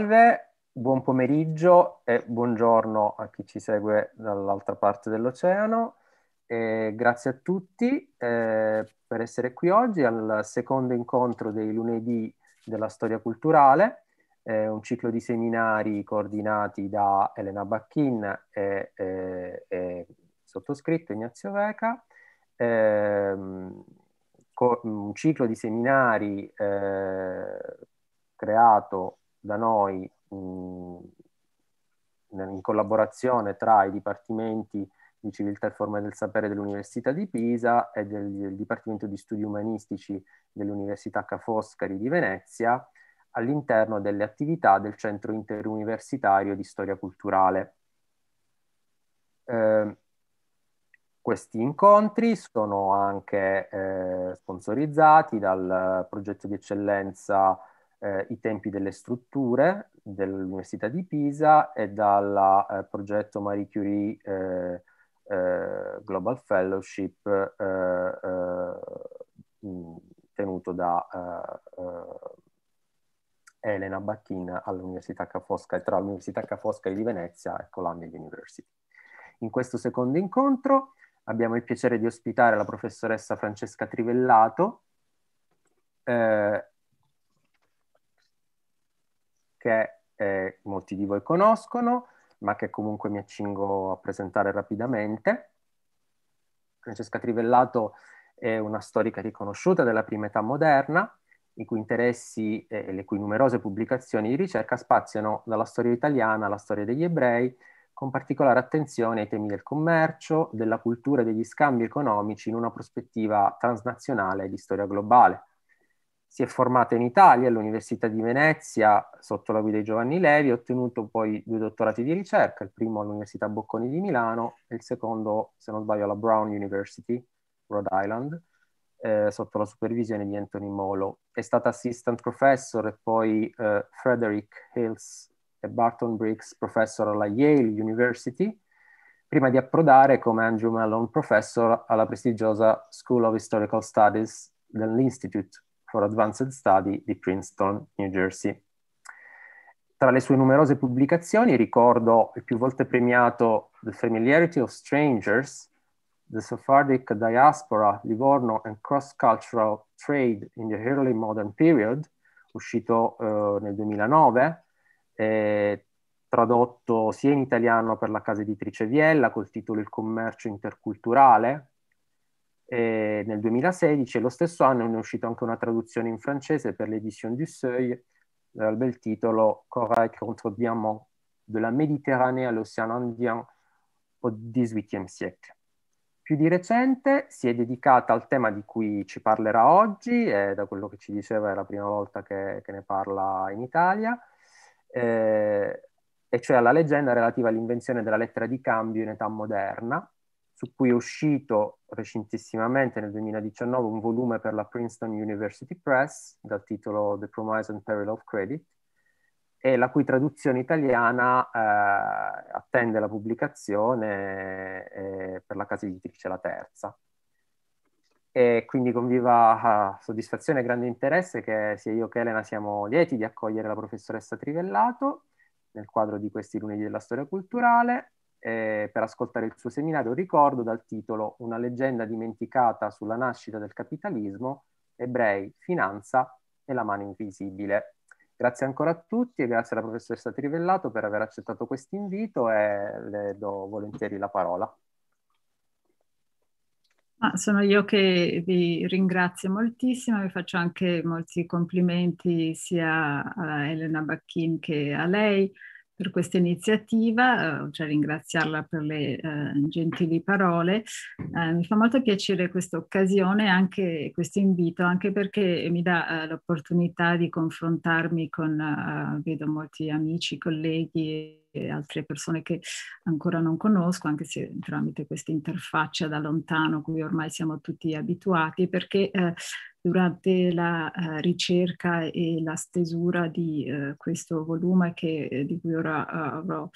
Salve, buon pomeriggio e buongiorno a chi ci segue dall'altra parte dell'oceano. E grazie a tutti eh, per essere qui oggi al secondo incontro dei lunedì della storia culturale, eh, un ciclo di seminari coordinati da Elena Bacchin e, e, e sottoscritto Ignazio Veca. Eh, un ciclo di seminari eh, creato da noi in, in collaborazione tra i dipartimenti di civiltà e forma del sapere dell'Università di Pisa e del, del Dipartimento di Studi Umanistici dell'Università Ca' Foscari di Venezia all'interno delle attività del Centro Interuniversitario di Storia Culturale. Eh, questi incontri sono anche eh, sponsorizzati dal progetto di eccellenza eh, i tempi delle strutture dell'Università di Pisa e dal eh, progetto Marie Curie eh, eh Global Fellowship eh, eh, tenuto da Elena Bacchina all'Università Ca' Foscari, tra l'Università Ca' Fosca di Venezia e Columbia University. In questo secondo incontro abbiamo il piacere di ospitare la professoressa Francesca Trivellato, eh, che eh, molti di voi conoscono, ma che comunque mi accingo a presentare rapidamente. Francesca Trivellato è una storica riconosciuta della prima età moderna, i cui interessi eh, e le cui numerose pubblicazioni di ricerca spaziano dalla storia italiana alla storia degli ebrei, con particolare attenzione ai temi del commercio, della cultura e degli scambi economici in una prospettiva transnazionale di storia globale si è formata in Italia all'Università di Venezia sotto la guida di Giovanni Levi, ha ottenuto poi due dottorati di ricerca, il primo all'Università Bocconi di Milano e il secondo, se non sbaglio, alla Brown University, Rhode Island, eh, sotto la supervisione di Anthony Molo. È stata assistant professor e poi eh, Frederick Hills e Barton Briggs professor alla Yale University, prima di approdare come Andrew Mellon professor alla prestigiosa School of Historical Studies dell'Institute for Advanced Study di Princeton, New Jersey. Tra le sue numerose pubblicazioni ricordo il più volte premiato The Familiarity of Strangers, The Sephardic Diaspora, Livorno and Cross-Cultural Trade in the Early Modern Period, uscito eh, nel 2009, eh, tradotto sia in italiano per la casa editrice Viella col titolo Il commercio interculturale, e eh, nel 2016 e lo stesso anno è uscita anche una traduzione in francese per l'edition du Seuil dal bel titolo Corail contre Diamant de la Méditerranée à l'Océan Indien au XVIIIe siècle. Più di recente si è dedicata al tema di cui ci parlerà oggi e eh, da quello che ci diceva è la prima volta che, che ne parla in Italia, eh, e cioè alla leggenda relativa all'invenzione della lettera di cambio in età moderna, su cui è uscito recentissimamente nel 2019 un volume per la Princeton University Press dal titolo The Promise and Peril of Credit e la cui traduzione italiana eh, attende la pubblicazione eh, per la casa editrice La Terza. E quindi con viva ah, soddisfazione e grande interesse che sia io che Elena siamo lieti di accogliere la professoressa Trivellato nel quadro di questi lunedì della storia culturale eh, per ascoltare il suo seminario Ricordo dal titolo Una leggenda dimenticata sulla nascita del capitalismo, ebrei, finanza e la mano invisibile. Grazie ancora a tutti e grazie alla professoressa Trivellato per aver accettato questo invito e le do volentieri la parola. Ah, sono io che vi ringrazio moltissimo, vi faccio anche molti complimenti sia a Elena Bacchin che a lei per questa iniziativa, eh, cioè ringraziarla per le eh, gentili parole. Eh, mi fa molto piacere questa occasione, e anche questo invito, anche perché mi dà eh, l'opportunità di confrontarmi con, eh, vedo molti amici, colleghi altre persone che ancora non conosco, anche se tramite questa interfaccia da lontano cui ormai siamo tutti abituati, perché eh, durante la uh, ricerca e la stesura di uh, questo volume che, eh, di cui ora uh, avrò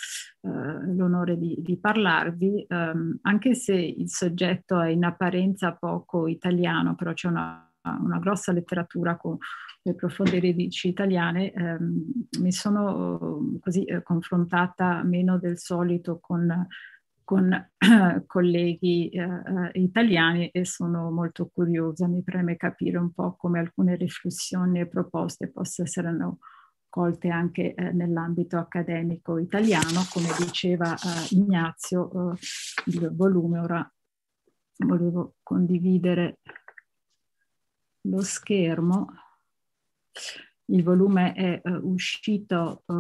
l'onore di, di parlarvi, um, anche se il soggetto è in apparenza poco italiano, però c'è una una grossa letteratura con le profonde radici italiane, ehm, mi sono oh, così eh, confrontata meno del solito con, con colleghi eh, eh, italiani e sono molto curiosa, mi preme capire un po' come alcune riflessioni e proposte possano essere colte anche eh, nell'ambito accademico italiano, come diceva eh, Ignazio, eh, il volume ora volevo condividere lo schermo, il volume è uh, uscito, uh,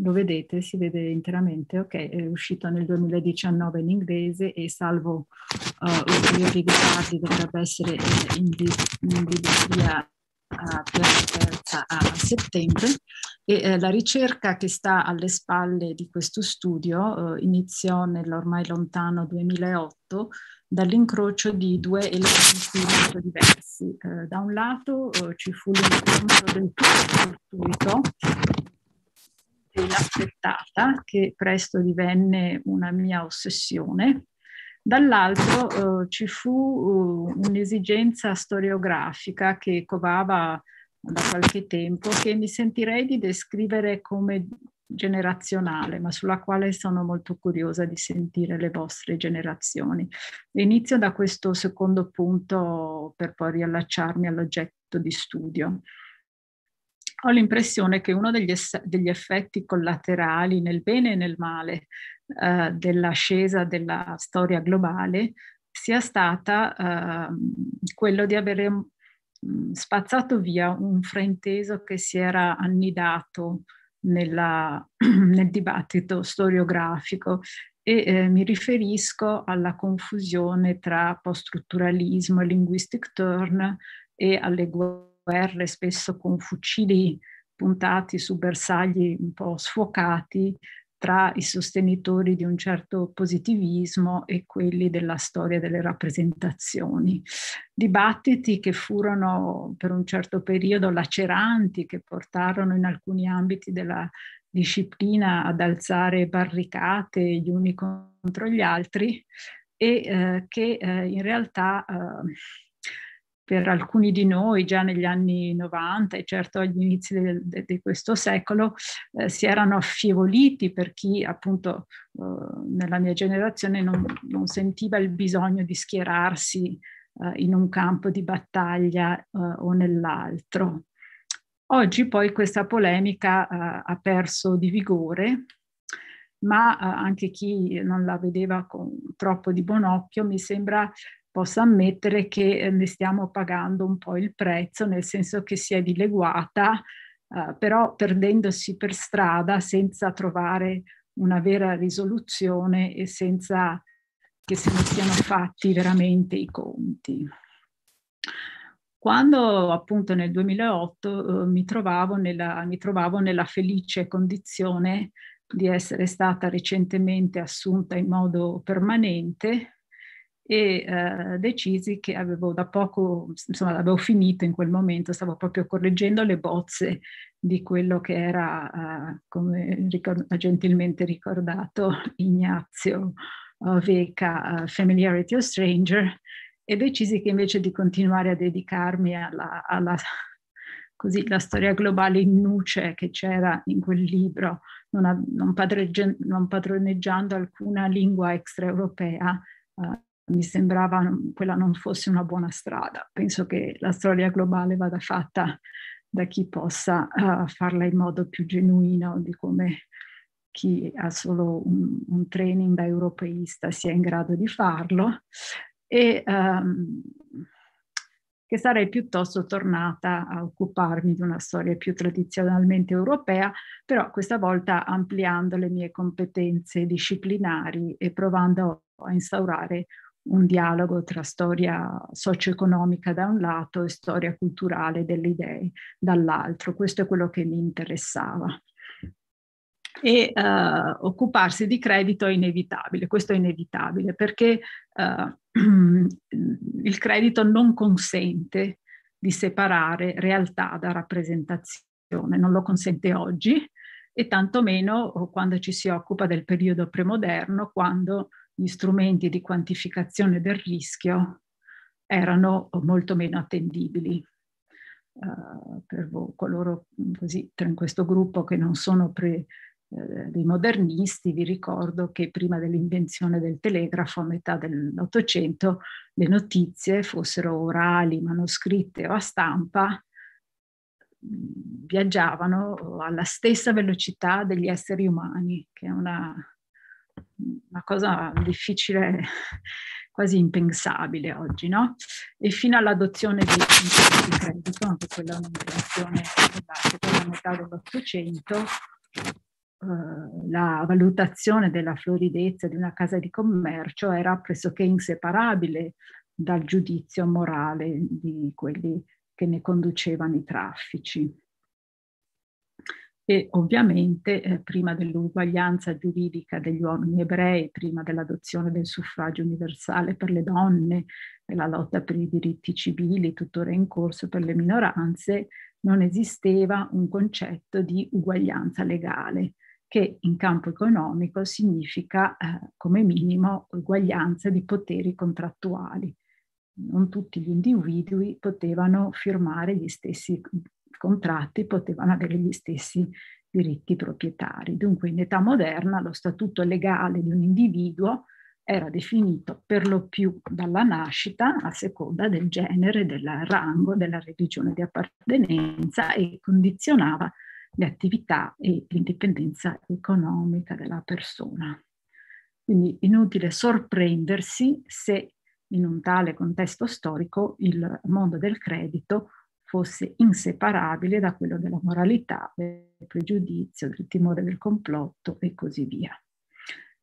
lo vedete, si vede interamente, ok, è uscito nel 2019 in inglese e salvo uh, eh, ulteriori ritardi dovrebbe essere in, in libreria terza a settembre e eh, la ricerca che sta alle spalle di questo studio eh, iniziò nell'ormai lontano 2008 dall'incrocio di due elementi molto diversi. Eh, da un lato eh, ci fu l'incontro del tutto fortuito inaspettata che presto divenne una mia ossessione. Dall'altro eh, ci fu uh, un'esigenza storiografica che covava da qualche tempo che mi sentirei di descrivere come generazionale, ma sulla quale sono molto curiosa di sentire le vostre generazioni. Inizio da questo secondo punto per poi riallacciarmi all'oggetto di studio. Ho l'impressione che uno degli, es- degli effetti collaterali nel bene e nel male eh, dell'ascesa della storia globale sia stata eh, quello di avere spazzato via un frainteso che si era annidato nella, nel dibattito storiografico e eh, mi riferisco alla confusione tra postrutturalismo e linguistic turn e alle guerre spesso con fucili puntati su bersagli un po' sfocati tra i sostenitori di un certo positivismo e quelli della storia delle rappresentazioni. Dibattiti che furono per un certo periodo laceranti, che portarono in alcuni ambiti della disciplina ad alzare barricate gli uni contro gli altri e eh, che eh, in realtà eh, per alcuni di noi già negli anni 90 e certo agli inizi de, de, di questo secolo eh, si erano affievoliti per chi appunto eh, nella mia generazione non, non, sentiva il bisogno di schierarsi eh, in un campo di battaglia eh, o nell'altro. Oggi poi questa polemica eh, ha perso di vigore ma eh, anche chi non la vedeva con troppo di buon occhio mi sembra posso ammettere che eh, ne stiamo pagando un po' il prezzo, nel senso che si è dileguata, eh, però perdendosi per strada senza trovare una vera risoluzione e senza che se ne siano fatti veramente i conti. Quando appunto nel 2008 eh, mi, trovavo nella, mi, trovavo nella, felice condizione di essere stata recentemente assunta in modo permanente e eh, decisi che avevo da poco, insomma l'avevo finito in quel momento, stavo proprio correggendo le bozze di quello che era, eh, come ricord- gentilmente ricordato Ignazio uh, eh, Veca, uh, eh, Familiarity of Stranger, e decisi che invece di continuare a dedicarmi alla, alla così, storia globale in nuce che c'era in quel libro, non, non, padre- non padroneggiando alcuna lingua extraeuropea, Uh, mi sembrava quella non fosse una buona strada. Penso che la storia globale vada fatta da chi possa uh, farla in modo più genuino di come chi ha solo un, un training da europeista sia in grado di farlo e um, che sarei piuttosto tornata a occuparmi di una storia più tradizionalmente europea, però questa volta ampliando le mie competenze disciplinari e provando a instaurare un dialogo tra storia socio-economica da un lato e storia culturale delle idee dall'altro. Questo è quello che mi interessava. E uh, occuparsi di credito è inevitabile, questo è inevitabile perché uh, il credito non consente di separare realtà da rappresentazione, non lo consente oggi e tantomeno oh, quando ci si occupa del periodo premoderno, quando gli strumenti di quantificazione del rischio erano molto meno attendibili. Uh, per coloro così, in questo gruppo che non sono pre, eh, dei modernisti, vi ricordo che prima dell'invenzione del telegrafo, a metà dell'Ottocento, le notizie fossero orali, manoscritte o a stampa, mm, viaggiavano alla stessa velocità degli esseri umani, che è una una cosa difficile, quasi impensabile oggi, no? E fino all'adozione dei punti di credito, anche quella è un'invenzione della metà dell'Ottocento, eh, la valutazione della floridezza di una casa di commercio era pressoché inseparabile dal giudizio morale di quelli che ne conducevano i traffici e ovviamente eh, prima dell'uguaglianza giuridica degli uomini ebrei, prima dell'adozione del suffragio universale per le donne, della lotta per i diritti civili tuttora in corso per le minoranze, non esisteva un concetto di uguaglianza legale che in campo economico significa eh, come minimo uguaglianza di poteri contrattuali non tutti gli individui potevano firmare gli stessi contratti potevano avere gli stessi diritti proprietari. Dunque in età moderna lo statuto legale di un individuo era definito per lo più dalla nascita a seconda del genere, del rango, della religione di appartenenza e condizionava le attività e l'indipendenza economica della persona. Quindi inutile sorprendersi se in un tale contesto storico il mondo del credito fosse inseparabile da quello della moralità, del pregiudizio, del timore del complotto e così via.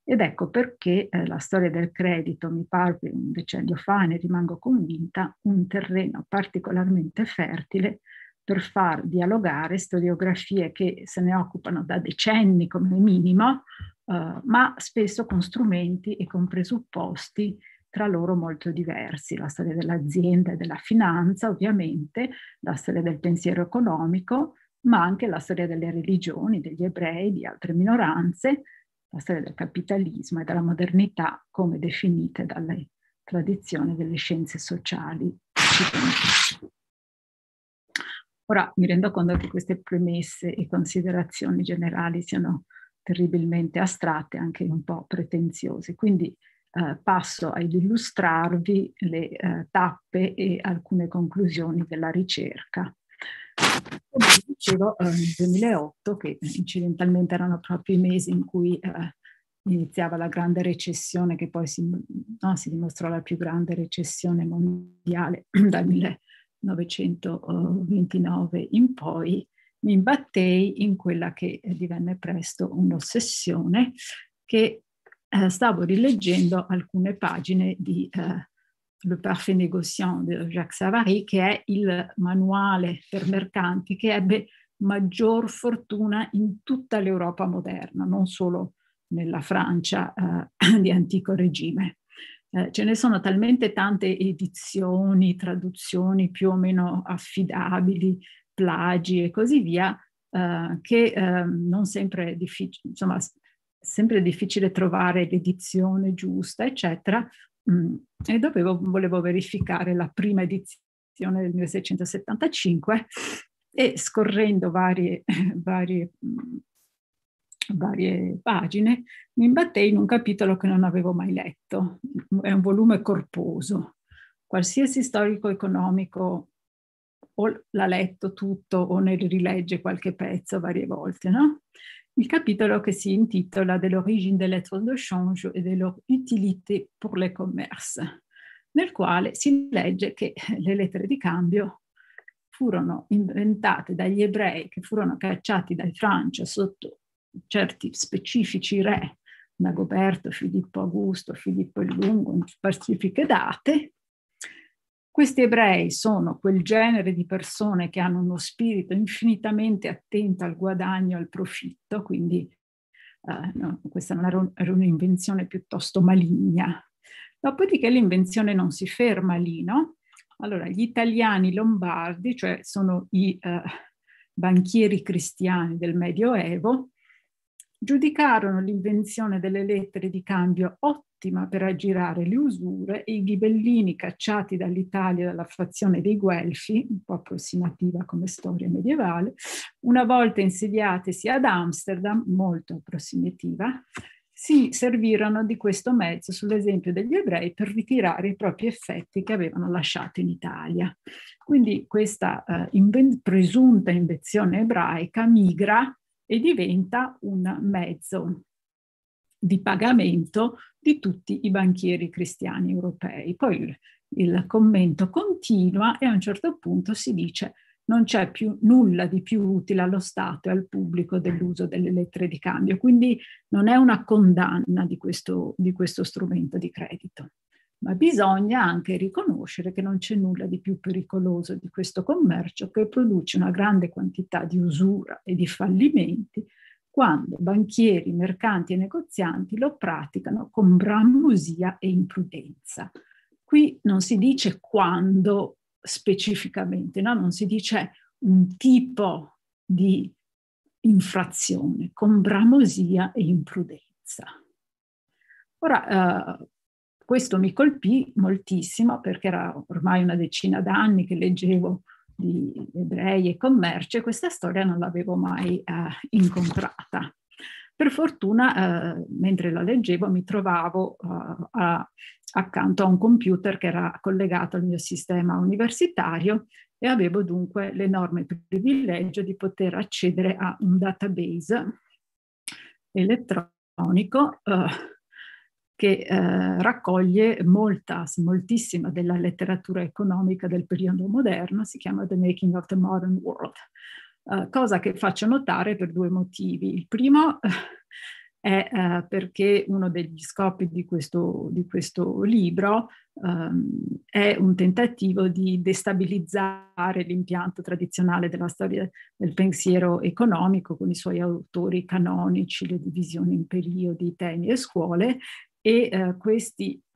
Ed ecco perché eh, la storia del credito mi parve un decennio fa, ne rimango convinta, un terreno particolarmente fertile per far dialogare storiografie che se ne occupano da decenni come minimo, eh, ma spesso con strumenti e con presupposti tra loro molto diversi, la storia dell'azienda e della finanza ovviamente, la storia del pensiero economico, ma anche la storia delle religioni, degli ebrei, di altre minoranze, la storia del capitalismo e della modernità come definite dalle tradizioni delle scienze sociali. Ora mi rendo conto che queste premesse e considerazioni generali siano terribilmente astratte, anche un po' pretenziose, quindi eh, passo ad illustrarvi le eh, tappe e alcune conclusioni della ricerca. Come dicevo, eh, nel 2008, che incidentalmente erano proprio i mesi in cui eh, iniziava la grande recessione, che poi si, no, si dimostrò la più grande recessione mondiale dal 1929 in poi, mi imbattei in quella che divenne presto un'ossessione che eh, stavo rileggendo alcune pagine di eh, Le Parfait Négociant di Jacques Savary, che è il manuale per mercanti che ebbe maggior fortuna in tutta l'Europa moderna, non solo nella Francia eh, di antico regime. Eh, ce ne sono talmente tante edizioni, traduzioni più o meno affidabili, plagi e così via, eh, che ehm, non sempre è difficile, insomma sempre difficile trovare l'edizione giusta, eccetera, mm, e dovevo, volevo verificare la prima edizione del 1675 e scorrendo varie, varie, mm, varie pagine mi imbattei in un capitolo che non avevo mai letto. È un volume corposo. Qualsiasi storico economico o l'ha letto tutto o ne rilegge qualche pezzo varie volte, no? il capitolo che si intitola De l'origine des lettres de change e de leur utilité pour le commerce, nel quale si legge che eh, le lettere di cambio furono inventate dagli ebrei che furono cacciati dai Francia sotto certi specifici re, Dagoberto, Filippo Augusto, Filippo il Lungo, in specifiche date, questi ebrei sono quel genere di persone che hanno uno spirito infinitamente attento al guadagno, al profitto, quindi eh, no, questa era un'invenzione piuttosto maligna. Dopodiché l'invenzione non si ferma lì, no? Allora, gli italiani lombardi, cioè sono i eh, banchieri cristiani del Medioevo, giudicarono l'invenzione delle lettere di cambio ottima per aggirare le usure e i ghibellini cacciati dall'Italia dalla fazione dei Guelfi, un po' approssimativa come storia medievale, una volta insediatesi ad Amsterdam, molto approssimativa, si servirono di questo mezzo sull'esempio degli ebrei per ritirare i propri effetti che avevano lasciato in Italia. Quindi questa eh, inven- presunta invenzione ebraica migra e diventa un mezzo di pagamento di tutti i banchieri cristiani europei. Poi il, commento continua e a un certo punto si dice non c'è più nulla di più utile allo Stato e al pubblico dell'uso delle lettere di cambio, quindi non è una condanna di questo, di questo strumento di credito ma bisogna anche riconoscere che non c'è nulla di più pericoloso di questo commercio che produce una grande quantità di usura e di fallimenti quando banchieri, mercanti e negozianti lo praticano con bramosia e imprudenza. Qui non si dice quando specificamente, no? non si dice un tipo di infrazione, con bramosia e imprudenza. Ora, eh, questo mi colpì moltissimo perché era ormai una decina d'anni che leggevo di ebrei e commercio e questa storia non l'avevo mai eh, incontrata. Per fortuna, eh, mentre la leggevo, mi trovavo eh, a, accanto a un computer che era collegato al mio sistema universitario e avevo dunque l'enorme privilegio di poter accedere a un database elettronico eh, che eh, raccoglie molta, moltissima della letteratura economica del periodo moderno, si chiama The Making of the Modern World, eh, cosa che faccio notare per due motivi. Il primo è eh, perché uno degli scopi di questo, di questo libro ehm, è un tentativo di destabilizzare l'impianto tradizionale della storia del pensiero economico con i suoi autori canonici, le divisioni in periodi, temi e scuole e eh, questi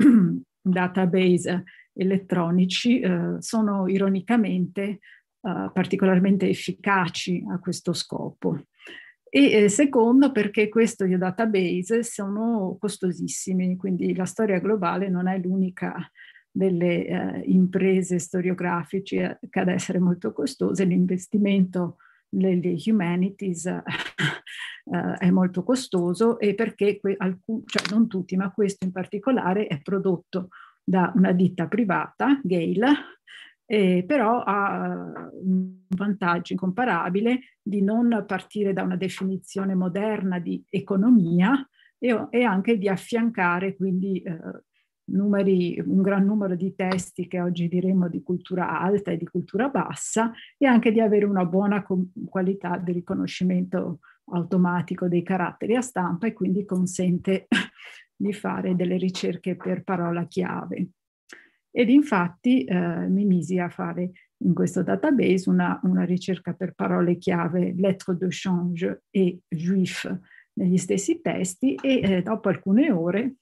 database elettronici eh, sono ironicamente eh, particolarmente efficaci a questo scopo. E eh, secondo perché questi database sono costosissimi, quindi la storia globale non è l'unica delle eh, imprese storiografiche ad essere molto costose, l'investimento le, le humanities eh, è molto costoso e perché que, alcun, cioè non tutti, ma questo in particolare è prodotto da una ditta privata, Gale, eh, però ha eh, un vantaggio incomparabile di non partire da una definizione moderna di economia e, e anche di affiancare quindi eh, numeri, un gran numero di testi che oggi diremo di cultura alta e di cultura bassa e anche di avere una buona com- qualità di riconoscimento automatico dei caratteri a stampa e quindi consente di fare delle ricerche per parola chiave. Ed infatti eh, mi misi a fare in questo database una, una ricerca per parole chiave lettre de change e juif negli stessi testi e eh, dopo alcune ore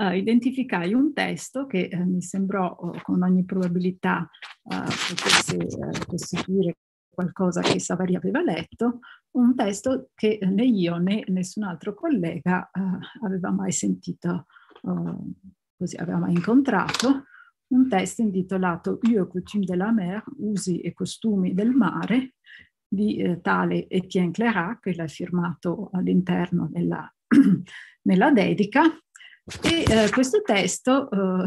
eh, identificai un testo che eh, mi sembrò con ogni probabilità eh, potesse eh, costituire qualcosa che Savary aveva letto, un testo che né io né nessun altro collega eh, aveva mai sentito, così aveva mai incontrato, un testo intitolato Io coutume de la mer, usi e costumi del mare, di eh, tale Etienne Clerac, che l'ha firmato all'interno della, nella dedica, e eh, questo testo eh,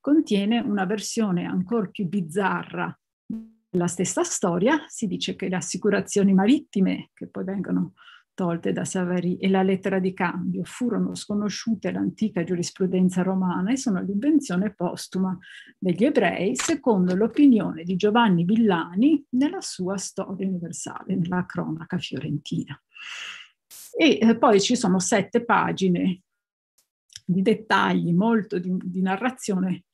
contiene una versione ancora più bizzarra della stessa storia. Si dice che le assicurazioni marittime, che poi vengono tolte da Savary, e la lettera di cambio furono sconosciute all'antica giurisprudenza romana e sono l'invenzione postuma degli ebrei, secondo l'opinione di Giovanni Villani nella sua Storia universale, nella cronaca fiorentina. E eh, poi ci sono sette pagine di dettagli, molto di, di narrazione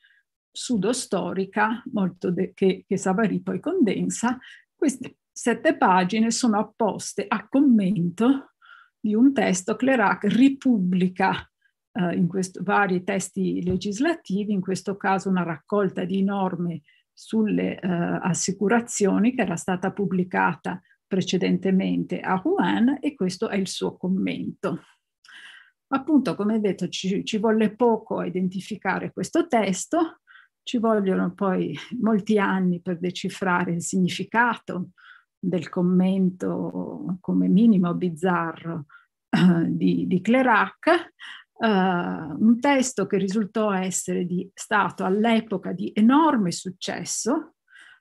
sudostorica, molto de, che, che Savary poi condensa. Queste sette pagine sono apposte a commento di un testo che Clerac ripubblica eh, in questo, vari testi legislativi, in questo caso una raccolta di norme sulle eh, assicurazioni che era stata pubblicata precedentemente a Rouen e questo è il suo commento. Appunto, come detto, ci, ci volle poco a identificare questo testo, ci vogliono poi molti anni per decifrare il significato del commento come minimo bizzarro eh, di, di Clerac, eh, un testo che risultò essere di, stato all'epoca di enorme successo,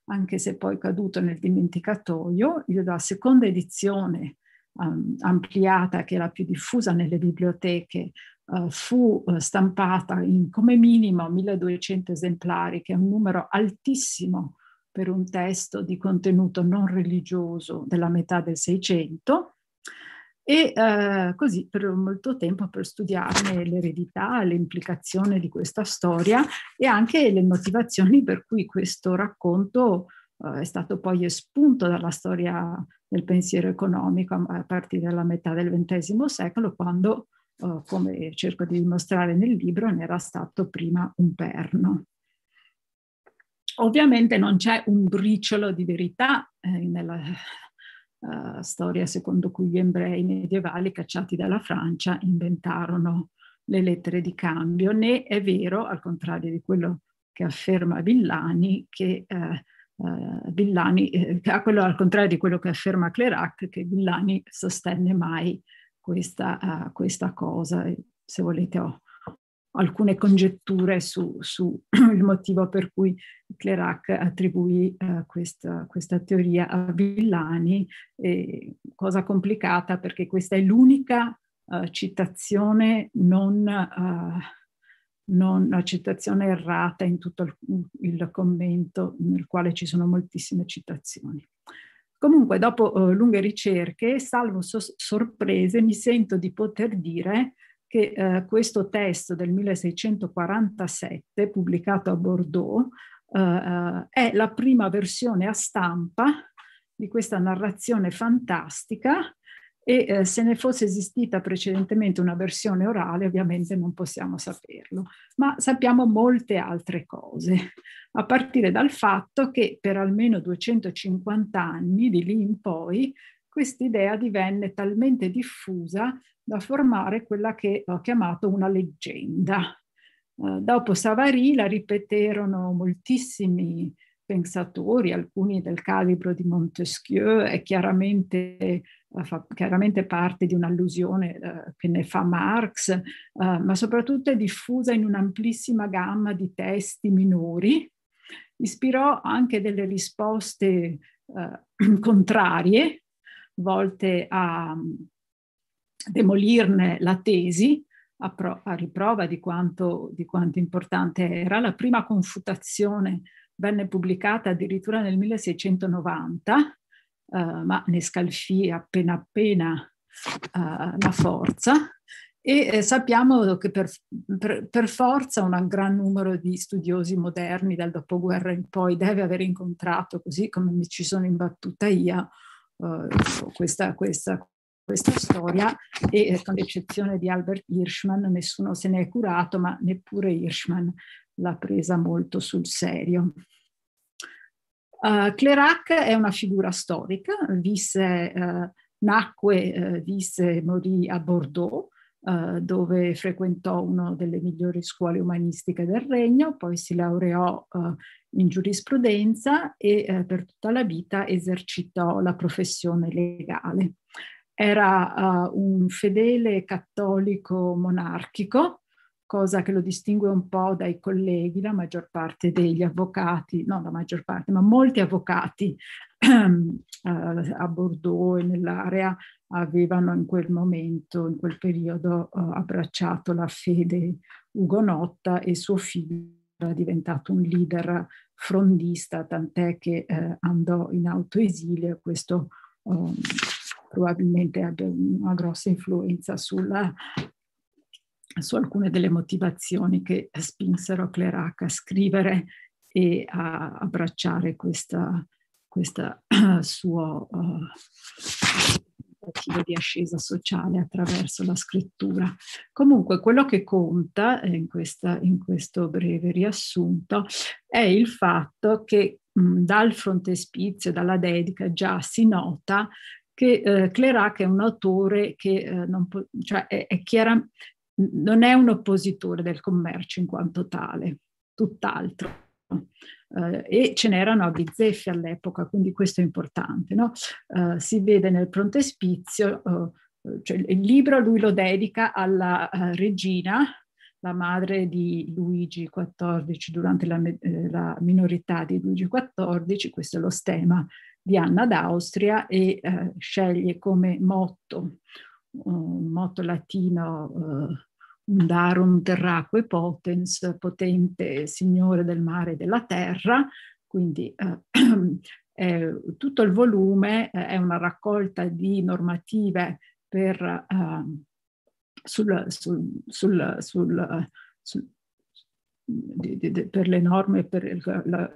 anche se poi caduto nel dimenticatoio, la seconda edizione um, ampliata, che era più diffusa nelle biblioteche, uh, fu uh, stampata in come minimo 1200 esemplari, che è un numero altissimo per un testo di contenuto non religioso della metà del Seicento e eh, così per molto tempo per studiarne l'eredità, le implicazioni di questa storia e anche le motivazioni per cui questo racconto eh, è stato poi espunto dalla storia del pensiero economico a, partire dalla metà del XX secolo, quando, eh, come cerco di dimostrare nel libro, ne era stato prima un perno. Ovviamente non c'è un briciolo di verità eh, nella eh, storia secondo cui gli ebrei medievali cacciati dalla Francia inventarono le lettere di cambio, né è vero, al contrario di quello che afferma Villani, che eh, eh, Villani, eh, a quello al contrario di quello che afferma Clerac, che Villani sostenne mai questa, uh, questa cosa. Se volete ho alcune congetture sul su motivo per cui Clerac attribuì uh, questa, questa, teoria a Villani, e, cosa complicata perché questa è l'unica uh, citazione non non citazione errata in tutto il, mm, il, commento nel quale ci sono moltissime citazioni. Comunque, dopo eh, lunghe ricerche, salvo so sorprese, mi sento di poter dire che eh, questo testo del 1647, pubblicato a Bordeaux, eh, eh, è la prima versione a stampa di questa narrazione fantastica e eh, se ne fosse esistita precedentemente una versione orale ovviamente non possiamo saperlo, ma sappiamo molte altre cose, a partire dal fatto che per almeno 250 anni di lì in poi quest'idea divenne talmente diffusa da formare quella che ho chiamato una leggenda. Eh, dopo Savary la ripeterono moltissimi pensatori, alcuni del calibro di Montesquieu, è chiaramente, eh, fa chiaramente parte di un'allusione eh, che ne fa Marx, eh, ma soprattutto è diffusa in un'amplissima gamma di testi minori. Ispirò anche delle risposte eh, contrarie, volte a mm, demolirne la tesi, a, pro- a riprova di quanto, di quanto importante era. La prima confutazione venne pubblicata addirittura nel 1690, eh, ma ne scalfì appena appena eh, la forza. E eh, sappiamo che per, per, per, forza un gran numero di studiosi moderni dal dopoguerra in poi deve aver incontrato, così come mi ci sono imbattuta io, eh, questa, questa, questa storia e eh, con l'eccezione di Albert Hirschman nessuno se ne è curato, ma neppure Hirschman l'ha presa molto sul serio. Uh, eh, Clerac è una figura storica, visse, uh, nacque, uh, visse e morì a Bordeaux, dove frequentò una delle migliori scuole umanistiche del regno, poi si laureò in giurisprudenza e per tutta la vita esercitò la professione legale. Era un fedele cattolico monarchico cosa che lo distingue un po' dai colleghi, la maggior parte degli avvocati, non la maggior parte, ma molti avvocati eh, a Bordeaux e nell'area avevano in quel momento, in quel periodo, eh, abbracciato la fede ugonotta e suo figlio era diventato un leader frondista, tant'è che eh, andò in autoesilio e questo probabilmente abbia una grossa influenza sulla su alcune delle motivazioni che spinsero Clerac a scrivere e a abbracciare questa, questa uh, suo tentativo uh, di ascesa sociale attraverso la scrittura. Comunque quello che conta eh, in, questa, in questo breve riassunto è il fatto che mh, mm, dal frontespizio, dalla dedica già si nota che eh, Clerac è un autore che eh, non può, cioè è, è chiara, non è un oppositore del commercio in quanto tale, tutt'altro. Uh, e ce n'erano a bizzeffe all'epoca, quindi questo è importante. No? Uh, si vede nel frontespizio, uh, eh, cioè il libro lui lo dedica alla regina, la madre di Luigi XIV, durante la, la, minorità di Luigi XIV, questo è lo stemma di Anna d'Austria, e sceglie come motto un motto latino eh, darum terraque potens, potente signore del mare e della terra, quindi eh, tutto il volume eh, è una raccolta di normative per, eh, sul, sul, sul, di, di, per le norme per la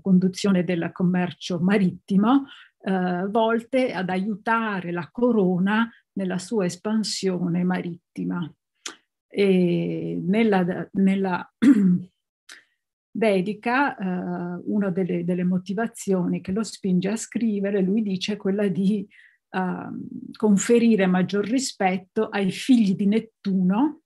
conduzione del commercio marittimo eh, volte ad aiutare la corona nella sua espansione marittima. E nella, nella dedica, eh, una delle, delle, motivazioni che lo spinge a scrivere, lui dice, quella di eh, conferire maggior rispetto ai figli di Nettuno,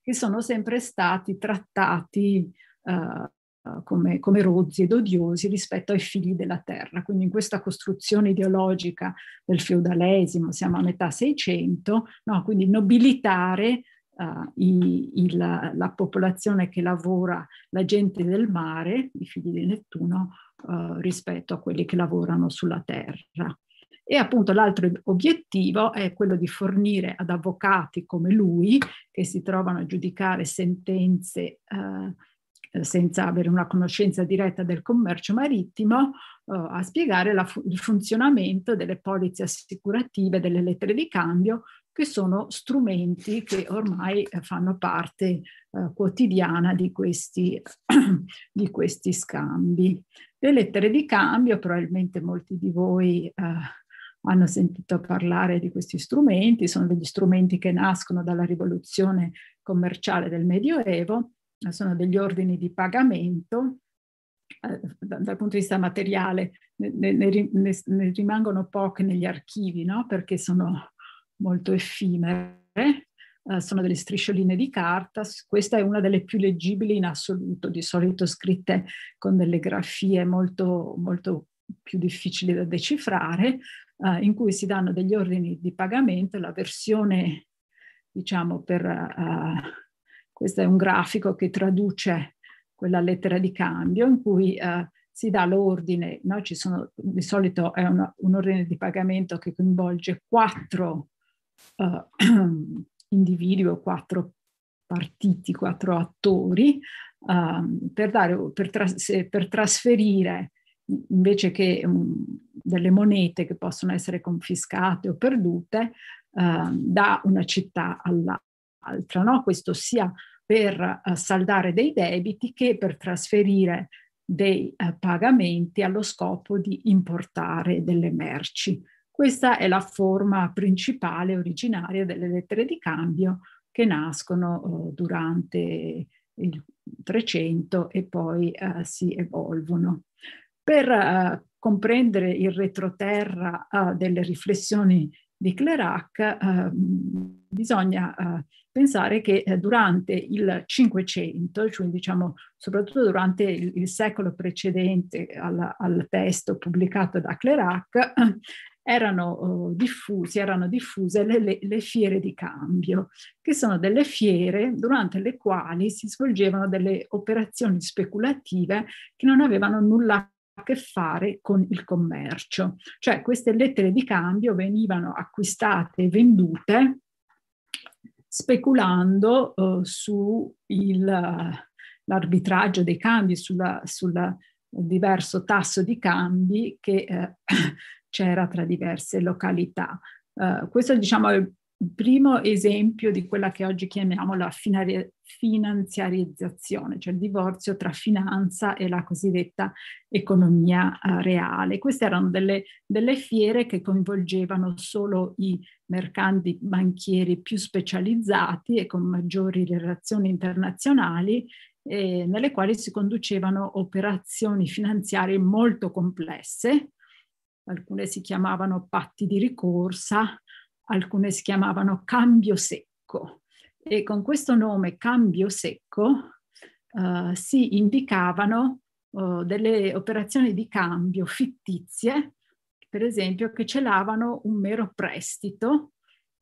che sono sempre stati trattati eh, eh, come, come, rozzi ed odiosi rispetto ai figli della terra. Quindi in questa costruzione ideologica del feudalesimo, siamo a metà Seicento, no? quindi nobilitare uh, i, il, la popolazione che lavora, la gente del mare, i figli di Nettuno, uh, rispetto a quelli che lavorano sulla terra. E appunto l'altro obiettivo è quello di fornire ad avvocati come lui, che si trovano a giudicare sentenze uh, eh, senza avere una conoscenza diretta del commercio marittimo, eh, a spiegare la, il funzionamento delle polizze assicurative, delle lettere di cambio, che sono strumenti che ormai eh, fanno parte eh, quotidiana di questi, di questi, scambi. Le lettere di cambio, probabilmente molti di voi eh, hanno sentito parlare di questi strumenti, sono degli strumenti che nascono dalla rivoluzione commerciale del Medioevo eh, sono degli ordini di pagamento, eh, dal punto di vista materiale ne, ne, ne, ne rimangono poche negli archivi, no? perché sono molto effimere, eh, sono delle striscioline di carta, questa è una delle più leggibili in assoluto, di solito scritte con delle grafie molto, molto più difficili da decifrare, eh, in cui si danno degli ordini di pagamento, la versione diciamo per... Uh, questo è un grafico che traduce quella lettera di cambio in cui eh, si dà l'ordine, no? Ci sono, di solito è una, un ordine di pagamento che coinvolge quattro eh, individui o quattro partiti, quattro attori, eh, per, dare, per, tras- per trasferire invece che um, delle monete che possono essere confiscate o perdute eh, da una città all'altra l'altra, no? questo sia per uh, saldare dei debiti che per trasferire dei uh, pagamenti allo scopo di importare delle merci. Questa è la forma principale originaria delle lettere di cambio che nascono uh, durante il 300 e poi si evolvono. Per comprendere il retroterra delle riflessioni di Clerac, ehm, bisogna eh, pensare che eh, durante il Cinquecento, cioè diciamo soprattutto durante il, il secolo precedente al, al, testo pubblicato da Clerac, erano, eh, oh, diffusi, erano diffuse le, le, le, fiere di cambio, che sono delle fiere durante le quali si svolgevano delle operazioni speculative che non avevano nulla a che fare con il commercio. Cioè queste lettere di cambio venivano acquistate e vendute speculando eh, sull'arbitraggio dei cambi, sul diverso tasso di cambi che eh, c'era tra diverse località. Uh, questo diciamo, è il primo esempio di quella che oggi chiamiamo la finanziarizzazione, cioè il divorzio tra finanza e la cosiddetta economia eh, reale. Queste erano delle, delle fiere che coinvolgevano solo i mercanti banchieri più specializzati e con maggiori relazioni internazionali eh, nelle quali si conducevano operazioni finanziarie molto complesse, alcune si chiamavano patti di ricorsa, alcune si chiamavano Cambio Secco e con questo nome Cambio Secco eh, si indicavano eh, delle operazioni di cambio fittizie, per esempio che celavano un mero prestito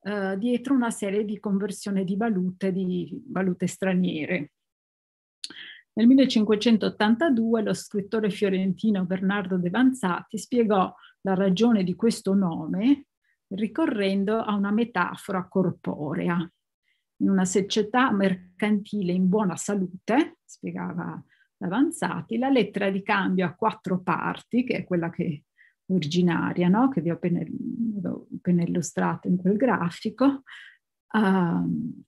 eh, dietro una serie di conversioni di valute, di valute straniere. Nel 1582 lo scrittore fiorentino Bernardo De Vanzati spiegò la ragione di questo nome ricorrendo a una metafora corporea. In una società mercantile in buona salute, spiegava l'avanzati, la lettera di cambio a quattro parti, che è quella che originaria, no? che vi ho appena, appena, illustrato in quel grafico, uh,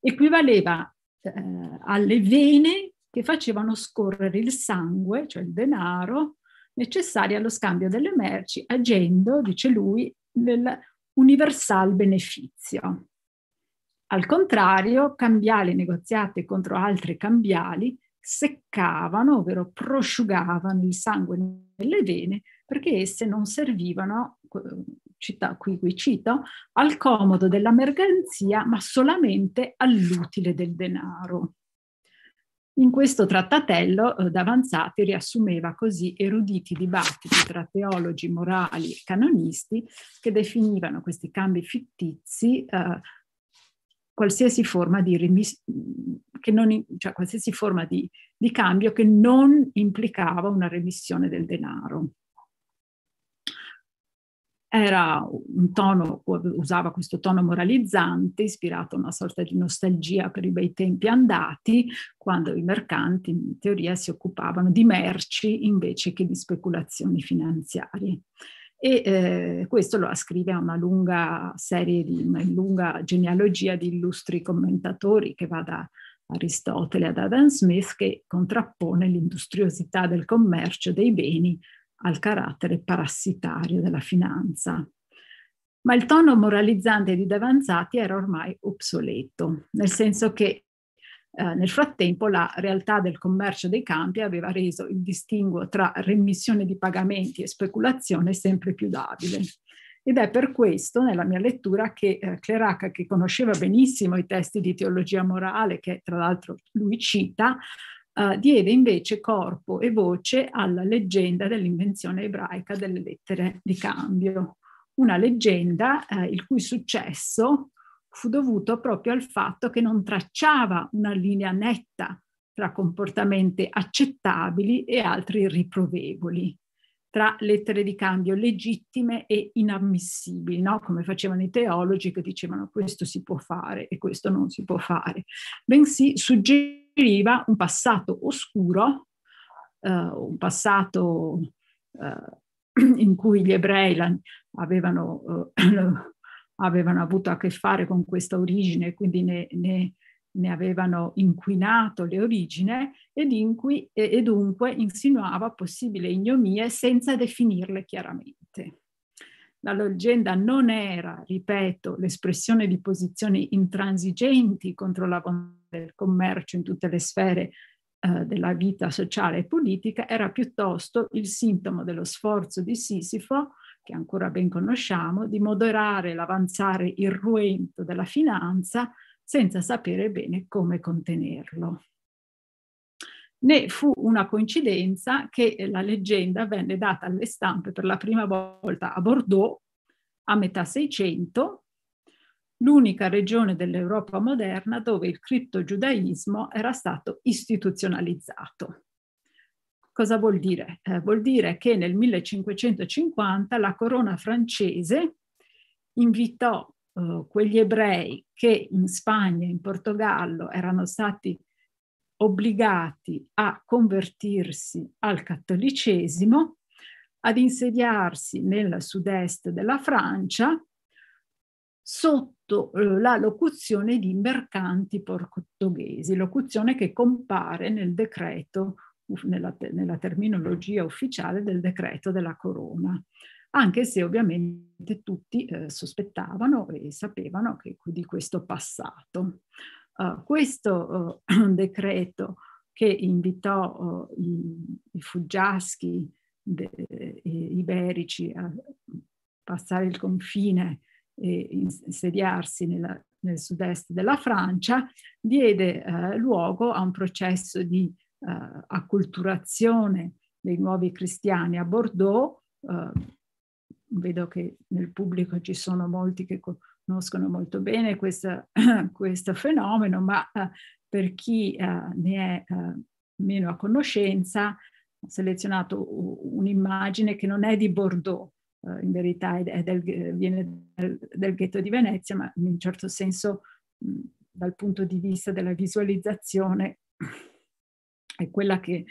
equivaleva uh, alle vene che facevano scorrere il sangue, cioè il denaro, necessaria allo scambio delle merci, agendo, dice lui, nel universal beneficio. Al contrario, cambiali negoziate contro altre cambiali seccavano, ovvero prosciugavano il sangue nelle vene perché esse non servivano, cita, qui, qui cito, al comodo della mercanzia ma solamente all'utile del denaro. In questo trattatello eh, d'Avanzati riassumeva così eruditi dibattiti tra teologi, morali e canonisti che definivano questi cambi fittizi eh, qualsiasi forma, di, rimis- mm, non, cioè, qualsiasi forma di, di cambio che non implicava una remissione del denaro. Era un tono, usava questo tono moralizzante, ispirato a una sorta di nostalgia per i bei tempi andati, quando i mercanti in teoria si occupavano di merci invece che di speculazioni finanziarie e eh, questo lo ascrive a una lunga serie, di, una lunga genealogia di illustri commentatori che va da Aristotele ad Adam Smith che contrappone l'industriosità del commercio dei beni al carattere parassitario della finanza. Ma il tono moralizzante di Davanzati era ormai obsoleto, nel senso che eh, nel frattempo la realtà del commercio dei campi aveva reso il distinguo tra remissione di pagamenti e speculazione sempre più labile. Ed è per questo, nella mia lettura, che eh, Cleracca, che conosceva benissimo i testi di teologia morale, che tra l'altro lui cita, eh, diede invece corpo e voce alla leggenda dell'invenzione ebraica delle lettere di cambio, una leggenda eh, il cui successo fu dovuto proprio al fatto che non tracciava una linea netta tra comportamenti accettabili e altri riprovevoli tra lettere di cambio legittime e inammissibili, no? come facevano i teologi che dicevano questo si può fare e questo non si può fare, bensì suggeriva un passato oscuro, eh, un passato eh, in cui gli ebrei avevano, eh, avevano, avuto a che fare con questa origine, quindi ne, ne ne avevano inquinato le origini ed inqui, e, e dunque insinuava possibili ignomie senza definirle chiaramente. La leggenda non era, ripeto, l'espressione di posizioni intransigenti contro la volontà del commercio in tutte le sfere eh, della vita sociale e politica, era piuttosto il sintomo dello sforzo di Sisifo che ancora ben conosciamo, di moderare l'avanzare irruento della finanza senza sapere bene come contenerlo. Ne fu una coincidenza che eh, la leggenda venne data alle stampe per la prima volta a Bordeaux a metà Seicento, l'unica regione dell'Europa moderna dove il criptogiudaismo era stato istituzionalizzato. Cosa vuol dire? Eh, vuol dire che nel 1550 la corona francese invitò eh, quegli ebrei che in Spagna, in Portogallo erano stati obbligati a convertirsi al cattolicesimo, ad insediarsi nel sud-est della Francia sotto eh, la locuzione di mercanti portoghesi, locuzione che compare nel decreto, nella, nella terminologia ufficiale del decreto della corona anche se ovviamente tutti eh, sospettavano e sapevano che, di questo passato. Uh, questo uh, decreto che invitò uh, i, i fuggiaschi de, e, iberici a passare il confine e insediarsi nella, nel sud-est della Francia, diede luogo a un processo di acculturazione dei nuovi cristiani a Bordeaux, vedo che nel pubblico ci sono molti che conoscono molto bene questa, questo fenomeno, ma eh, per chi eh, ne è eh, meno a conoscenza, ho selezionato un'immagine che non è di Bordeaux, in verità del, viene del, del, ghetto di Venezia, ma in un certo senso dal punto di vista della visualizzazione è quella che,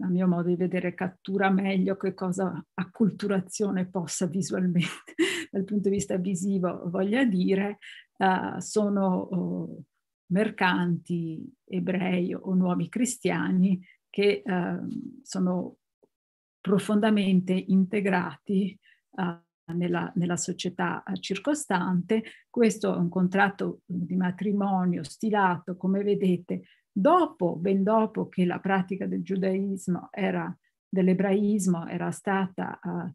a mio modo di vedere, cattura meglio che cosa acculturazione possa visualmente, dal punto di vista visivo, voglia dire, uh, sono uh, mercanti ebrei o nuovi cristiani che uh, sono profondamente integrati eh, nella, nella, società circostante. Questo è un contratto di matrimonio stilato, come vedete, dopo, ben dopo che la pratica del giudaismo era, dell'ebraismo era stata uh,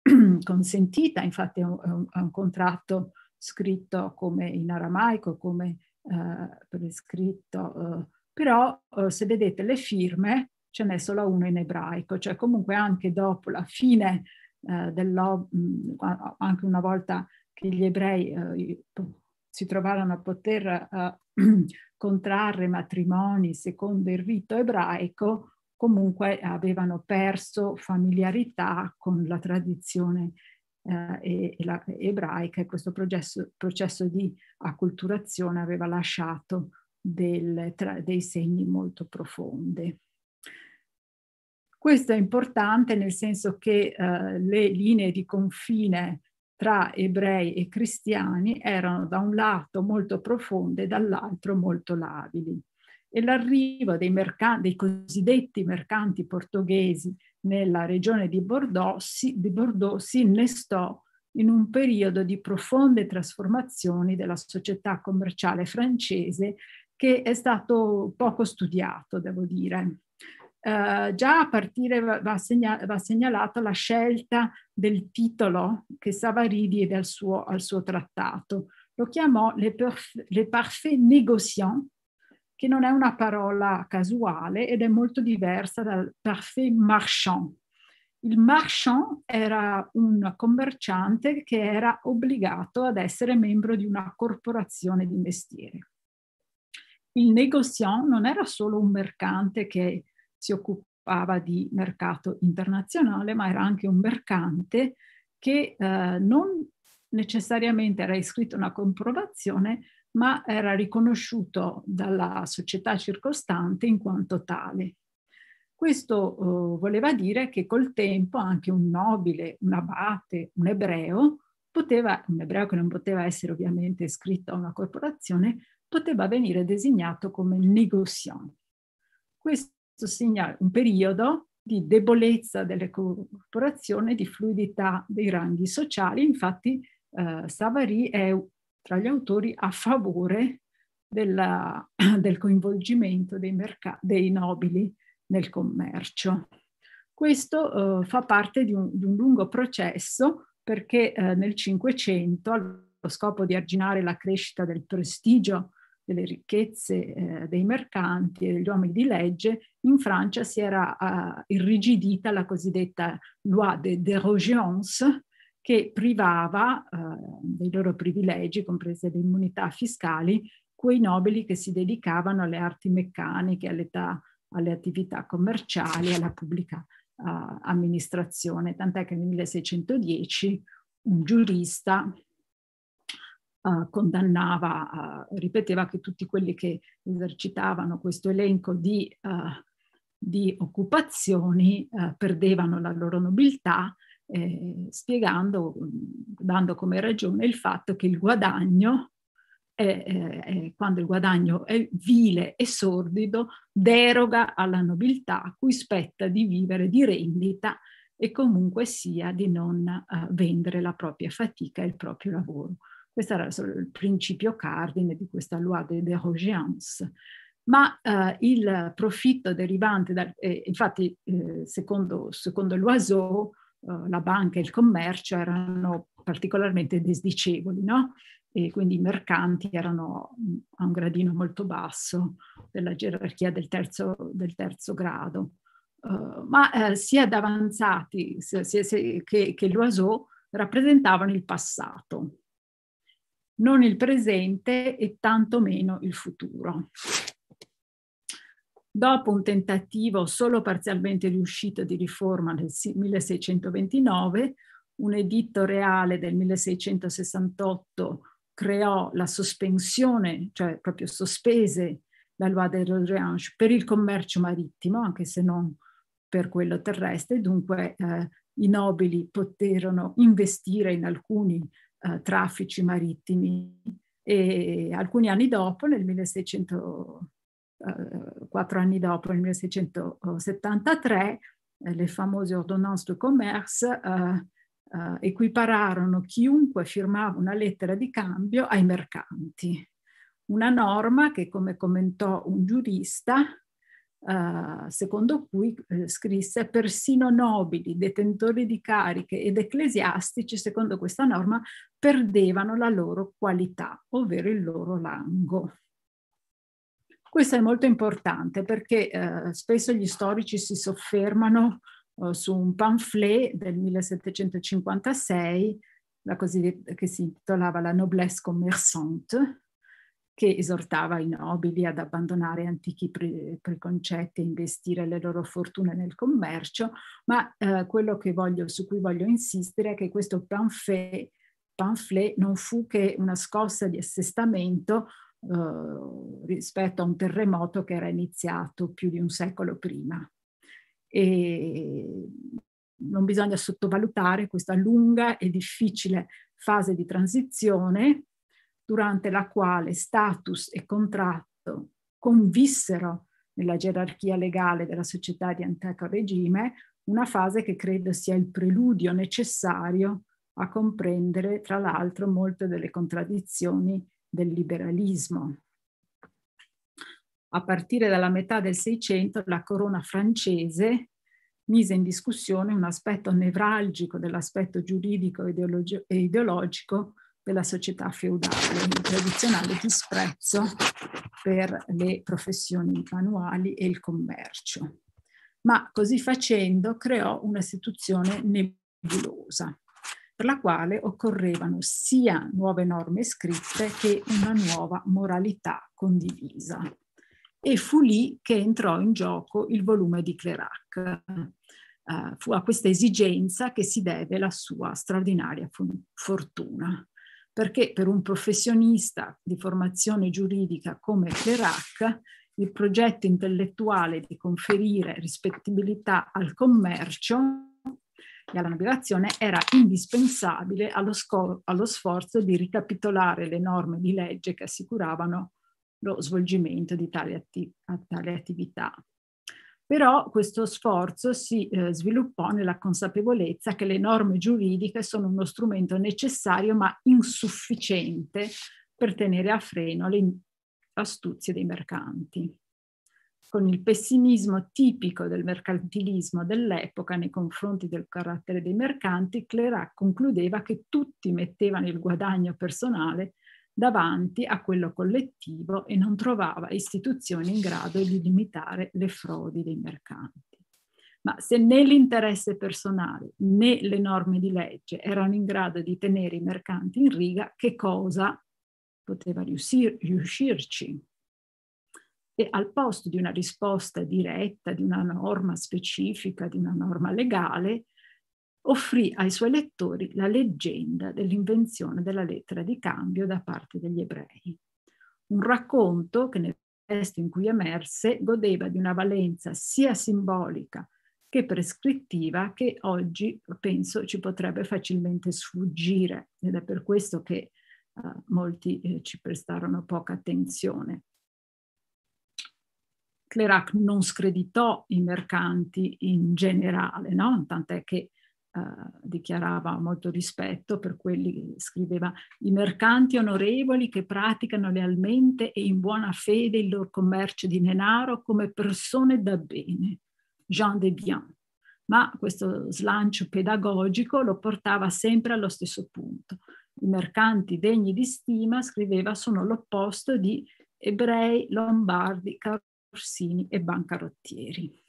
consentita, infatti è un, è un, contratto scritto come in aramaico, come uh, prescritto, uh, però se vedete le firme ce n'è solo uno in ebraico, cioè comunque anche dopo la fine dello, mh, anche una volta che gli ebrei si trovarono a poter contrarre matrimoni secondo il rito ebraico, comunque avevano perso familiarità con la tradizione eh, e, e la, ebraica e questo processo, processo, di acculturazione aveva lasciato del, tra, dei segni molto profondi. Questo è importante nel senso che eh, le linee di confine tra ebrei e cristiani erano da un lato molto profonde e dall'altro molto labili. E l'arrivo dei, dei, cosiddetti mercanti portoghesi nella regione di Bordeaux, si, di Bordeaux si innestò in un periodo di profonde trasformazioni della società commerciale francese che è stato poco studiato, devo dire. Eh, già a partire va, segna, va, segnalata la scelta del titolo che Savary diede al suo, al suo trattato. Lo chiamò Le, perf- le Parfait Négociant, che non è una parola casuale ed è molto diversa dal Parfait Marchand. Il marchand era un commerciante che era obbligato ad essere membro di una corporazione di mestiere. Il negoziant non era solo un mercante che si occupava di mercato internazionale, ma era anche un mercante che eh, non necessariamente era iscritto a una comprovazione, ma era riconosciuto dalla società circostante in quanto tale. Questo eh, voleva dire che col tempo anche un nobile, un abate, un ebreo, poteva, un ebreo che non poteva essere ovviamente iscritto a una corporazione, poteva venire designato come negoziante. Questo segnala un periodo di debolezza delle corporazioni, di fluidità dei ranghi sociali. Infatti eh, Savary è tra gli autori a favore della, del coinvolgimento dei, merc- dei, nobili nel commercio. Questo eh, fa parte di un, di un, lungo processo perché eh, nel Cinquecento, allo scopo di arginare la crescita del prestigio delle ricchezze eh, dei mercanti e degli uomini di legge, in Francia si era eh, irrigidita la cosiddetta loi de dérogeance, che privava eh, dei loro privilegi, comprese le immunità fiscali, quei nobili che si dedicavano alle arti meccaniche, all'età, alle attività commerciali, alla pubblica eh, amministrazione. Tant'è che nel 1610 un giurista uh, condannava, uh, ripeteva che tutti quelli che esercitavano questo elenco di, eh, di occupazioni perdevano la loro nobiltà, eh, spiegando, mm, dando come ragione il fatto che il guadagno è, è, è, quando il guadagno è vile e sordido, deroga alla nobiltà a cui spetta di vivere di rendita e comunque sia di non uh, vendere la propria fatica e il proprio lavoro. Questo era il principio cardine di questa loi de dérogeance. Ma eh, il profitto derivante, da, eh, infatti, eh, secondo, secondo Loiseau, eh, la banca e il commercio erano particolarmente disdicevoli, no? E quindi i mercanti erano mm, a un gradino molto basso della gerarchia del terzo, del terzo grado. Uh, ma eh, sia d'avanzati sia, sia, sia, che, che l'Oiseau rappresentavano il passato non il presente e tantomeno il futuro. Dopo un tentativo solo parzialmente riuscito di riforma nel 1629, un editto reale del 1668 creò la sospensione, cioè proprio sospese la loi de Rodange per il commercio marittimo, anche se non per quello terrestre, dunque eh, i nobili poterono investire in alcuni eh, traffici marittimi e alcuni anni dopo, nel 1600, eh, quattro anni dopo, nel 1673, eh, le famose ordonnance de commerce eh, equipararono chiunque firmava una lettera di cambio ai mercanti. Una norma che, come commentò un giurista, eh, secondo cui eh, scrisse persino nobili, detentori di cariche ed ecclesiastici, secondo questa norma, perdevano la loro qualità, ovvero il loro lango. Questo è molto importante perché eh, spesso gli storici si soffermano eh, su un pamphlet del 1756 la cosiddetta, che si intitolava La noblesse commerçante, che esortava i nobili ad abbandonare antichi pre- preconcetti e investire le loro fortune nel commercio, ma eh, quello voglio, su cui voglio insistere è che questo pamphlet, pamphlet non fu che una scossa di assestamento eh, rispetto a un terremoto che era iniziato più di un secolo prima. E non bisogna sottovalutare questa lunga e difficile fase di transizione durante la quale status e contratto convissero nella gerarchia legale della società di antico regime, una fase che credo sia il preludio necessario a comprendere, tra l'altro, molte delle contraddizioni del liberalismo. A partire dalla metà del Seicento, la corona francese mise in discussione un aspetto nevralgico dell'aspetto giuridico e ideologico della società feudale, un tradizionale disprezzo per le professioni manuali e il commercio. Ma così facendo creò un'istituzione nebulosa, per la quale occorrevano sia nuove norme scritte che una nuova moralità condivisa. E fu lì che entrò in gioco il volume di Clerac, Uh, eh, fu a questa esigenza che si deve la sua straordinaria fortuna perché per un professionista di formazione giuridica come Ferrac, il progetto intellettuale di conferire rispettibilità al commercio e alla navigazione era indispensabile allo, allo sforzo di ricapitolare le norme di legge che assicuravano lo svolgimento di tale atti- tale attività. Però questo sforzo si eh, sviluppò nella consapevolezza che le norme giuridiche sono uno strumento necessario ma insufficiente per tenere a freno le astuzie dei mercanti con il pessimismo tipico del mercantilismo dell'epoca nei confronti del carattere dei mercanti, Clerac concludeva che tutti mettevano il guadagno personale davanti a quello collettivo e non trovava istituzioni in grado di limitare le frodi dei mercanti. Ma se né l'interesse personale né le norme di legge erano in grado di tenere i mercanti in riga, che cosa poteva riuscir- riuscirci? E al posto di una risposta diretta, di una norma specifica, di una norma legale, offrì ai suoi lettori la leggenda dell'invenzione della lettera di cambio da parte degli ebrei. Un racconto che nel testo in cui emerse godeva di una valenza sia simbolica che prescrittiva che oggi penso ci potrebbe facilmente sfuggire ed è per questo che eh, molti eh, ci prestarono poca attenzione. Clerac non screditò i mercanti in generale, no? tant'è che Uh, dichiarava molto rispetto per quelli, che scriveva, i mercanti onorevoli che praticano lealmente e in buona fede il loro commercio di denaro come persone da bene, Jean de Bien. Ma questo slancio pedagogico lo portava sempre allo stesso punto. I mercanti degni di stima, scriveva, sono l'opposto di ebrei, lombardi, carorsini e bancarottieri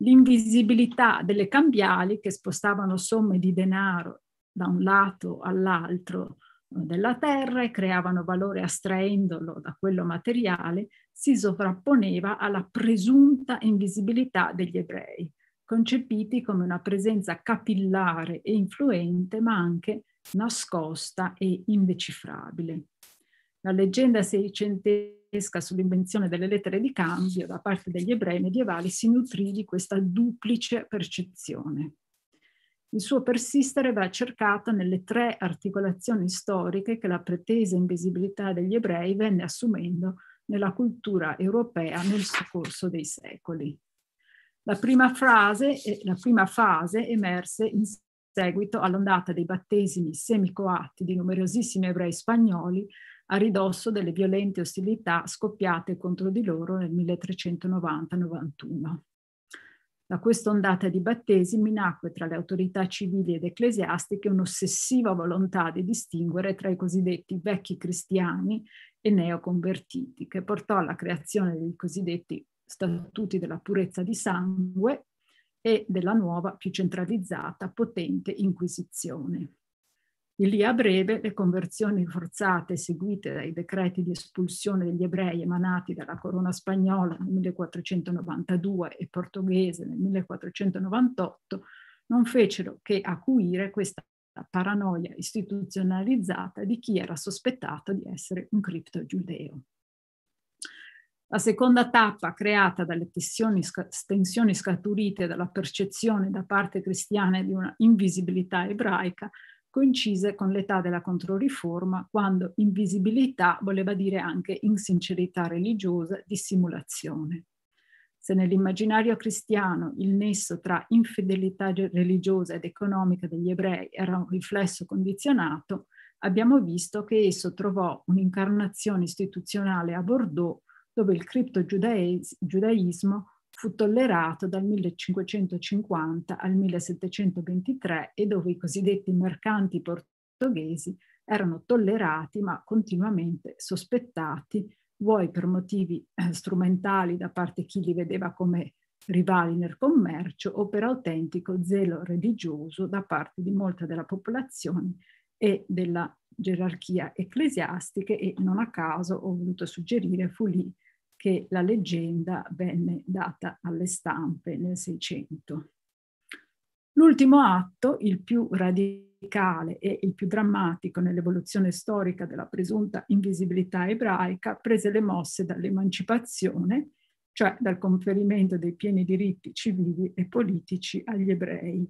l'invisibilità delle cambiali che spostavano somme di denaro da un lato all'altro eh, della terra e creavano valore astraendolo da quello materiale, si sovrapponeva alla presunta invisibilità degli ebrei, concepiti come una presenza capillare e influente, ma anche nascosta e indecifrabile. La leggenda seicentesca tedesca sull'invenzione delle lettere di cambio da parte degli ebrei medievali si nutrì di questa duplice percezione. Il suo persistere va cercato nelle tre articolazioni storiche che la pretesa invisibilità degli ebrei venne assumendo nella cultura europea nel corso dei secoli. La prima, frase, la prima fase emerse in seguito all'ondata dei battesimi semicoatti di numerosissimi ebrei spagnoli a ridosso delle violente ostilità scoppiate contro di loro nel 1390-91. Da questa ondata di battesimi nacque tra le autorità civili ed ecclesiastiche un'ossessiva volontà di distinguere tra i cosiddetti vecchi cristiani e neoconvertiti, che portò alla creazione dei cosiddetti statuti della purezza di sangue e della nuova, più centralizzata, potente Inquisizione. E lì a breve le conversioni forzate seguite dai decreti di espulsione degli ebrei emanati dalla corona spagnola nel 1492 e portoghese nel 1498 non fecero che acuire questa paranoia istituzionalizzata di chi era sospettato di essere un criptogiudeo. La seconda tappa creata dalle tensioni, scaturite dalla percezione da parte cristiana di una invisibilità ebraica coincise con l'età della Controriforma, quando invisibilità voleva dire anche insincerità religiosa, dissimulazione. Se nell'immaginario cristiano il nesso tra infedelità religiosa ed economica degli ebrei era un riflesso condizionato, abbiamo visto che esso trovò un'incarnazione istituzionale a Bordeaux, dove il cripto giudaismo fu tollerato dal 1550 al 1723 e dove i cosiddetti mercanti portoghesi erano tollerati ma continuamente sospettati, vuoi per motivi eh, strumentali da parte chi li vedeva come rivali nel commercio o per autentico zelo religioso da parte di molta della popolazione e della gerarchia ecclesiastica e non a caso ho voluto suggerire fu lì che la leggenda venne data alle stampe nel Seicento. L'ultimo atto, il più radicale e il più drammatico nell'evoluzione storica della presunta invisibilità ebraica, prese le mosse dall'emancipazione, cioè dal conferimento dei pieni diritti civili e politici agli ebrei.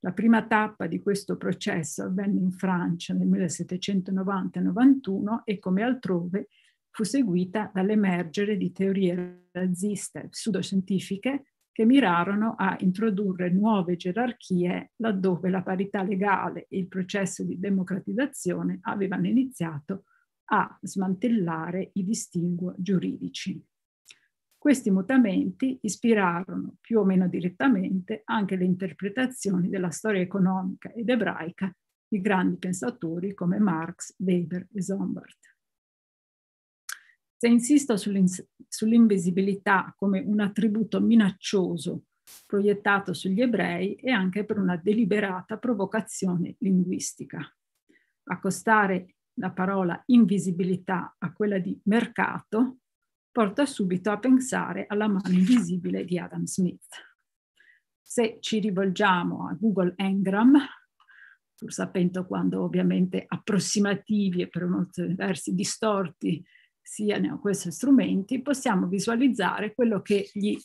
La prima tappa di questo processo avvenne in Francia nel 1790-91 e come altrove fu seguita dall'emergere di teorie razziste pseudoscientifiche che mirarono a introdurre nuove gerarchie laddove la parità legale e il processo di democratizzazione avevano iniziato a smantellare i distinguo giuridici. Questi mutamenti ispirarono più o meno direttamente anche le interpretazioni della storia economica ed ebraica di grandi pensatori come Marx, Weber e Sombart. Se insisto sull'invisibilità come un attributo minaccioso proiettato sugli ebrei è anche per una deliberata provocazione linguistica. Accostare la parola invisibilità a quella di mercato porta subito a pensare alla mano invisibile di Adam Smith. Se ci rivolgiamo a Google Engram, pur sapendo quando ovviamente approssimativi e per molti versi distorti sia questi strumenti, possiamo visualizzare quello che gli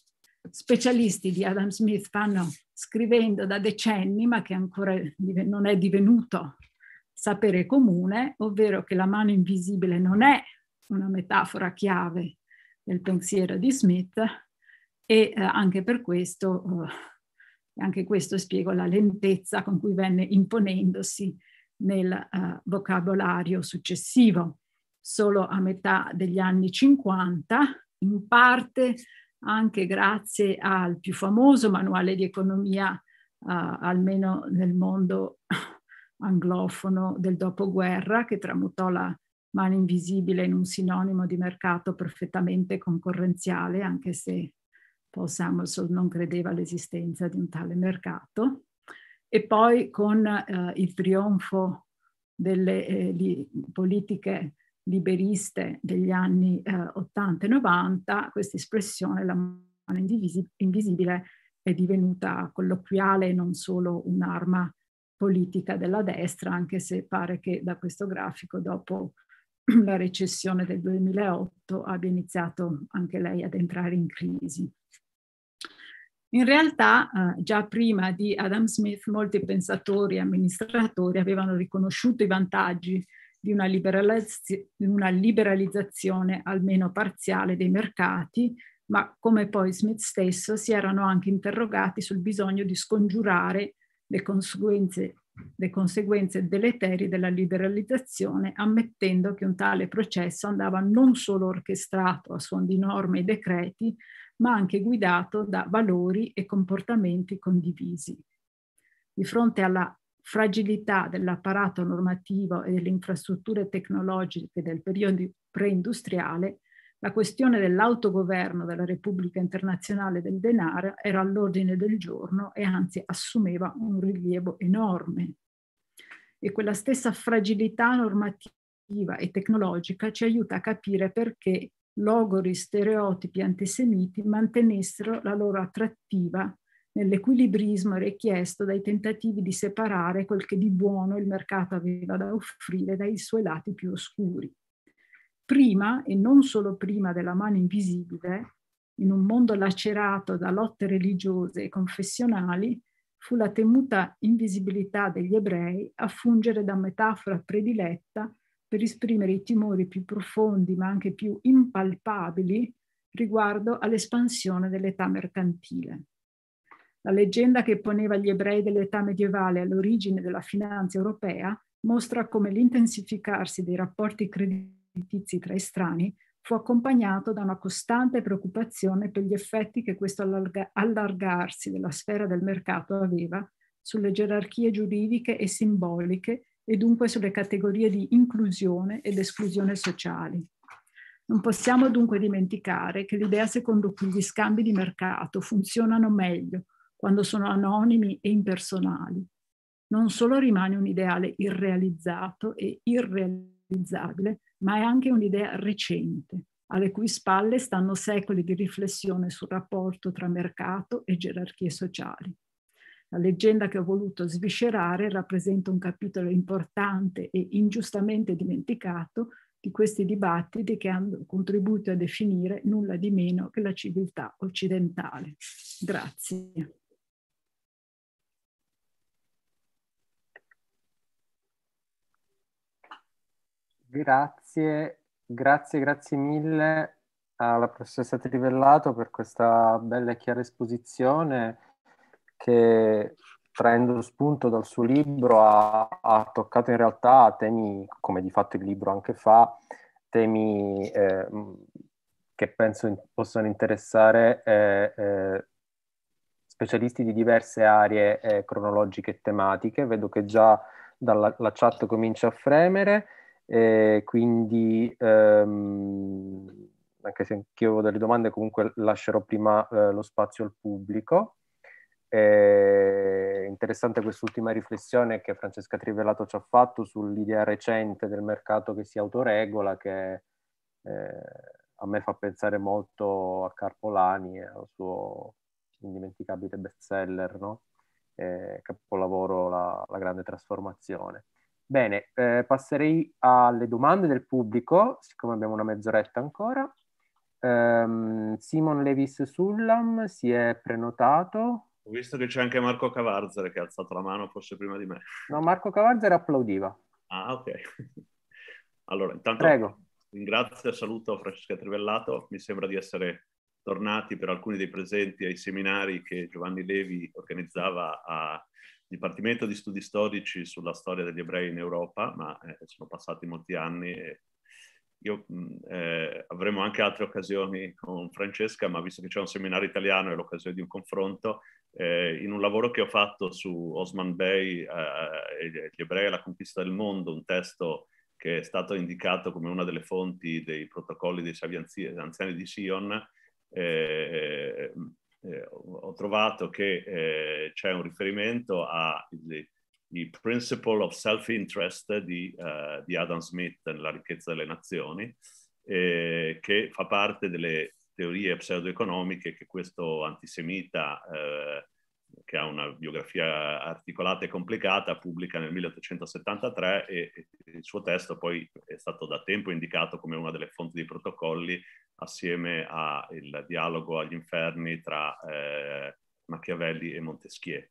specialisti di Adam Smith fanno scrivendo da decenni, ma che ancora non è divenuto sapere comune, ovvero che la mano invisibile non è una metafora chiave del pensiero di Smith e eh, anche per questo, eh, anche questo spiego la lentezza con cui venne imponendosi nel eh, vocabolario successivo solo a metà degli anni 50, in parte anche grazie al più famoso manuale di economia, eh, almeno nel mondo anglofono del dopoguerra, che tramutò la mano invisibile in un sinonimo di mercato perfettamente concorrenziale, anche se Paul Samuelson non credeva all'esistenza di un tale mercato. E poi con eh, il trionfo delle eh, politiche liberiste degli anni eh, 80 e 90, questa espressione, la mano invisibile, è divenuta colloquiale e non solo un'arma politica della destra, anche se pare che da questo grafico dopo la recessione del 2008 abbia iniziato anche lei ad entrare in crisi. In realtà, eh, già prima di Adam Smith, molti pensatori e amministratori avevano riconosciuto i vantaggi di una, una liberalizzazione almeno parziale dei mercati, ma come poi Smith stesso si erano anche interrogati sul bisogno di scongiurare le conseguenze, le conseguenze deleterie della liberalizzazione, ammettendo che un tale processo andava non solo orchestrato a suon di norme e decreti, ma anche guidato da valori e comportamenti condivisi. Di fronte alla fragilità dell'apparato normativo e delle infrastrutture tecnologiche del periodo preindustriale, la questione dell'autogoverno della Repubblica internazionale del denaro era all'ordine del giorno e anzi assumeva un rilievo enorme. E quella stessa fragilità normativa e tecnologica ci aiuta a capire perché logori, stereotipi antisemiti mantenessero la loro attrattiva nell'equilibrismo richiesto dai tentativi di separare quel che di buono il mercato aveva da offrire dai suoi lati più oscuri. Prima, e non solo prima della mano invisibile, in un mondo lacerato da lotte religiose e confessionali, fu la temuta invisibilità degli ebrei a fungere da metafora prediletta per esprimere i timori più profondi ma anche più impalpabili riguardo all'espansione dell'età mercantile. La leggenda che poneva gli ebrei dell'età medievale all'origine della finanza europea mostra come l'intensificarsi dei rapporti creditizi tra estranei fu accompagnato da una costante preoccupazione per gli effetti che questo allargarsi della sfera del mercato aveva sulle gerarchie giuridiche e simboliche e dunque sulle categorie di inclusione ed esclusione sociali. Non possiamo dunque dimenticare che l'idea secondo cui gli scambi di mercato funzionano meglio quando sono anonimi e impersonali. Non solo rimane un ideale irrealizzato e irrealizzabile, ma è anche un'idea recente, alle cui spalle stanno secoli di riflessione sul rapporto tra mercato e gerarchie sociali. La leggenda che ho voluto sviscerare rappresenta un capitolo importante e ingiustamente dimenticato di questi dibattiti che hanno contribuito a definire nulla di meno che la civiltà occidentale. Grazie. Grazie, grazie, grazie mille alla professoressa Trivellato per questa bella e chiara esposizione che traendo spunto dal suo libro ha, ha, toccato in realtà temi, come di fatto il libro anche fa, temi eh, che penso in, possano interessare eh, eh, specialisti di diverse aree eh, cronologiche e tematiche. Vedo che già dalla, la chat comincia a fremere. E eh, quindi, ehm, anche se anch'io ho delle domande, comunque lascerò prima eh, lo spazio al pubblico. È eh, interessante quest'ultima riflessione che Francesca Trivelato ci ha fatto sull'idea recente del mercato che si autoregola, che eh, a me fa pensare molto a Carpolani e al suo indimenticabile bestseller, no? eh, capolavoro la, la, grande trasformazione. Bene, eh, passerei alle domande del pubblico, siccome abbiamo una mezz'oretta ancora. Um, Simon Levis Sullam si è prenotato. Ho visto che c'è anche Marco Cavarzer che ha alzato la mano, forse prima di me. No, Marco Cavarzer applaudiva. Ah, ok. Allora, intanto Prego. ringrazio e saluto Francesca Trivellato. Mi sembra di essere tornati per alcuni dei presenti ai seminari che Giovanni Levi organizzava a Dipartimento di Studi Storici sulla storia degli ebrei in Europa, ma eh, sono passati molti anni e io, mm, eh, avremo anche altre occasioni con Francesca, ma visto che c'è un seminario italiano è l'occasione di un confronto, eh, in un lavoro che ho fatto su Osman Bey, eh, gli ebrei e la conquista del mondo, un testo che è stato indicato come una delle fonti dei protocolli dei savi anziani di Sion, eh, eh, ho trovato che eh, c'è un riferimento ai Principle of Self-Interest di, uh, di, Adam Smith nella ricchezza delle nazioni, eh, che fa parte delle teorie pseudoeconomiche che questo antisemita, eh, che ha una biografia articolata e complicata, pubblica nel 1873 e, e il suo testo poi è stato da tempo indicato come una delle fonti di protocolli assieme al dialogo agli inferni tra eh, Machiavelli e Montesquieu.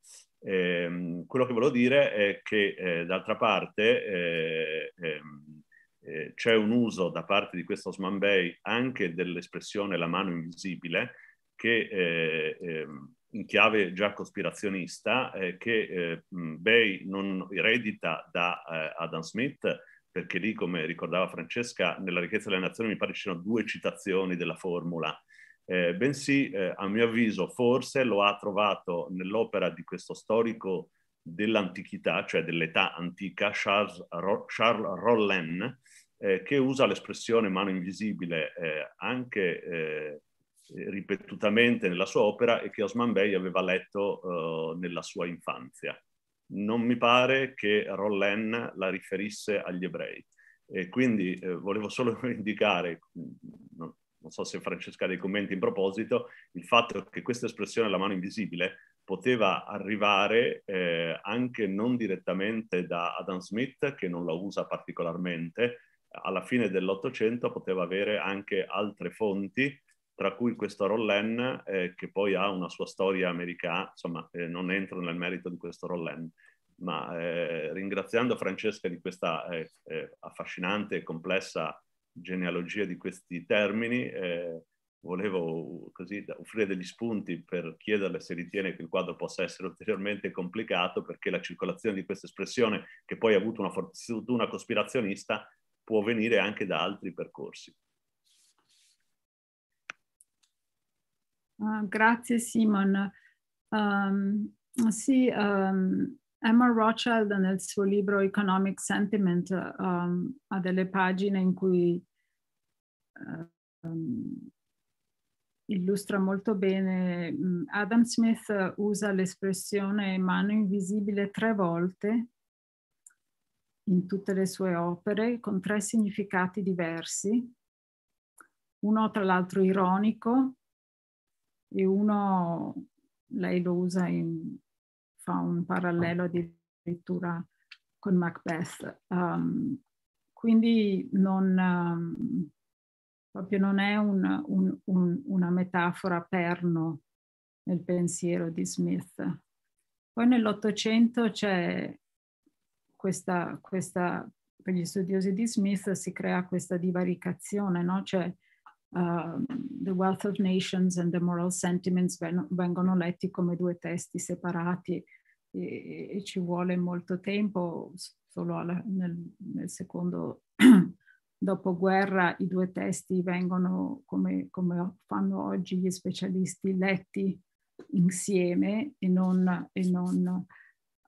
E, ehm, quello che volevo dire è che eh, d'altra parte eh, ehm, eh, c'è un uso da parte di questo Osman Bey anche dell'espressione la mano invisibile che eh, ehm, in chiave già cospirazionista eh, che Bey non eredita da Adam Smith perché lì, come ricordava Francesca, nella ricchezza delle nazioni mi pare ci siano due citazioni della formula, eh, bensì, eh, a mio avviso, forse lo ha trovato nell'opera di questo storico dell'antichità, cioè dell'età antica, Charles, Ro- Charles Rollin, eh, che usa l'espressione mano invisibile eh, anche eh, ripetutamente nella sua opera e che Osman Bey aveva letto eh, nella sua infanzia non mi pare che Rollen la riferisse agli ebrei. E quindi eh, volevo solo indicare, mm, non, non so se Francesca ha dei commenti in proposito, il fatto che questa espressione la mano invisibile poteva arrivare eh, anche non direttamente da Adam Smith, che non la usa particolarmente, alla fine dell'Ottocento poteva avere anche altre fonti tra cui questo Rollen eh, che poi ha una sua storia americana, insomma eh, non entro nel merito di questo Rollen, ma eh, ringraziando Francesca di questa eh, eh, affascinante e complessa genealogia di questi termini, eh, volevo così offrire degli spunti per chiederle se ritiene che il quadro possa essere ulteriormente complicato perché la circolazione di questa espressione, che poi ha avuto una fortuna cospirazionista, può venire anche da altri percorsi. Ah, grazie Simon. Um, sì, um, Emma Rothschild nel suo libro Economic Sentiment um, ha delle pagine in cui illustra molto bene. Mm, Adam Smith usa l'espressione mano invisibile tre volte in tutte le sue opere con tre significati diversi, uno tra l'altro ironico, e uno lei lo usa in, fa un parallelo addirittura con Macbeth. Um, quindi non, um, proprio non è un, un, un, una metafora perno nel pensiero di Smith. Poi nell'Ottocento c'è questa, questa, per gli studiosi di Smith si crea questa divaricazione, no? cioè Ehm, the Wealth of Nations and The Moral Sentiments vengono letti come due testi separati e, e ci vuole molto tempo, solo alla, nel, nel, secondo dopoguerra i due testi vengono, come, come fanno oggi gli specialisti, letti insieme e non, e non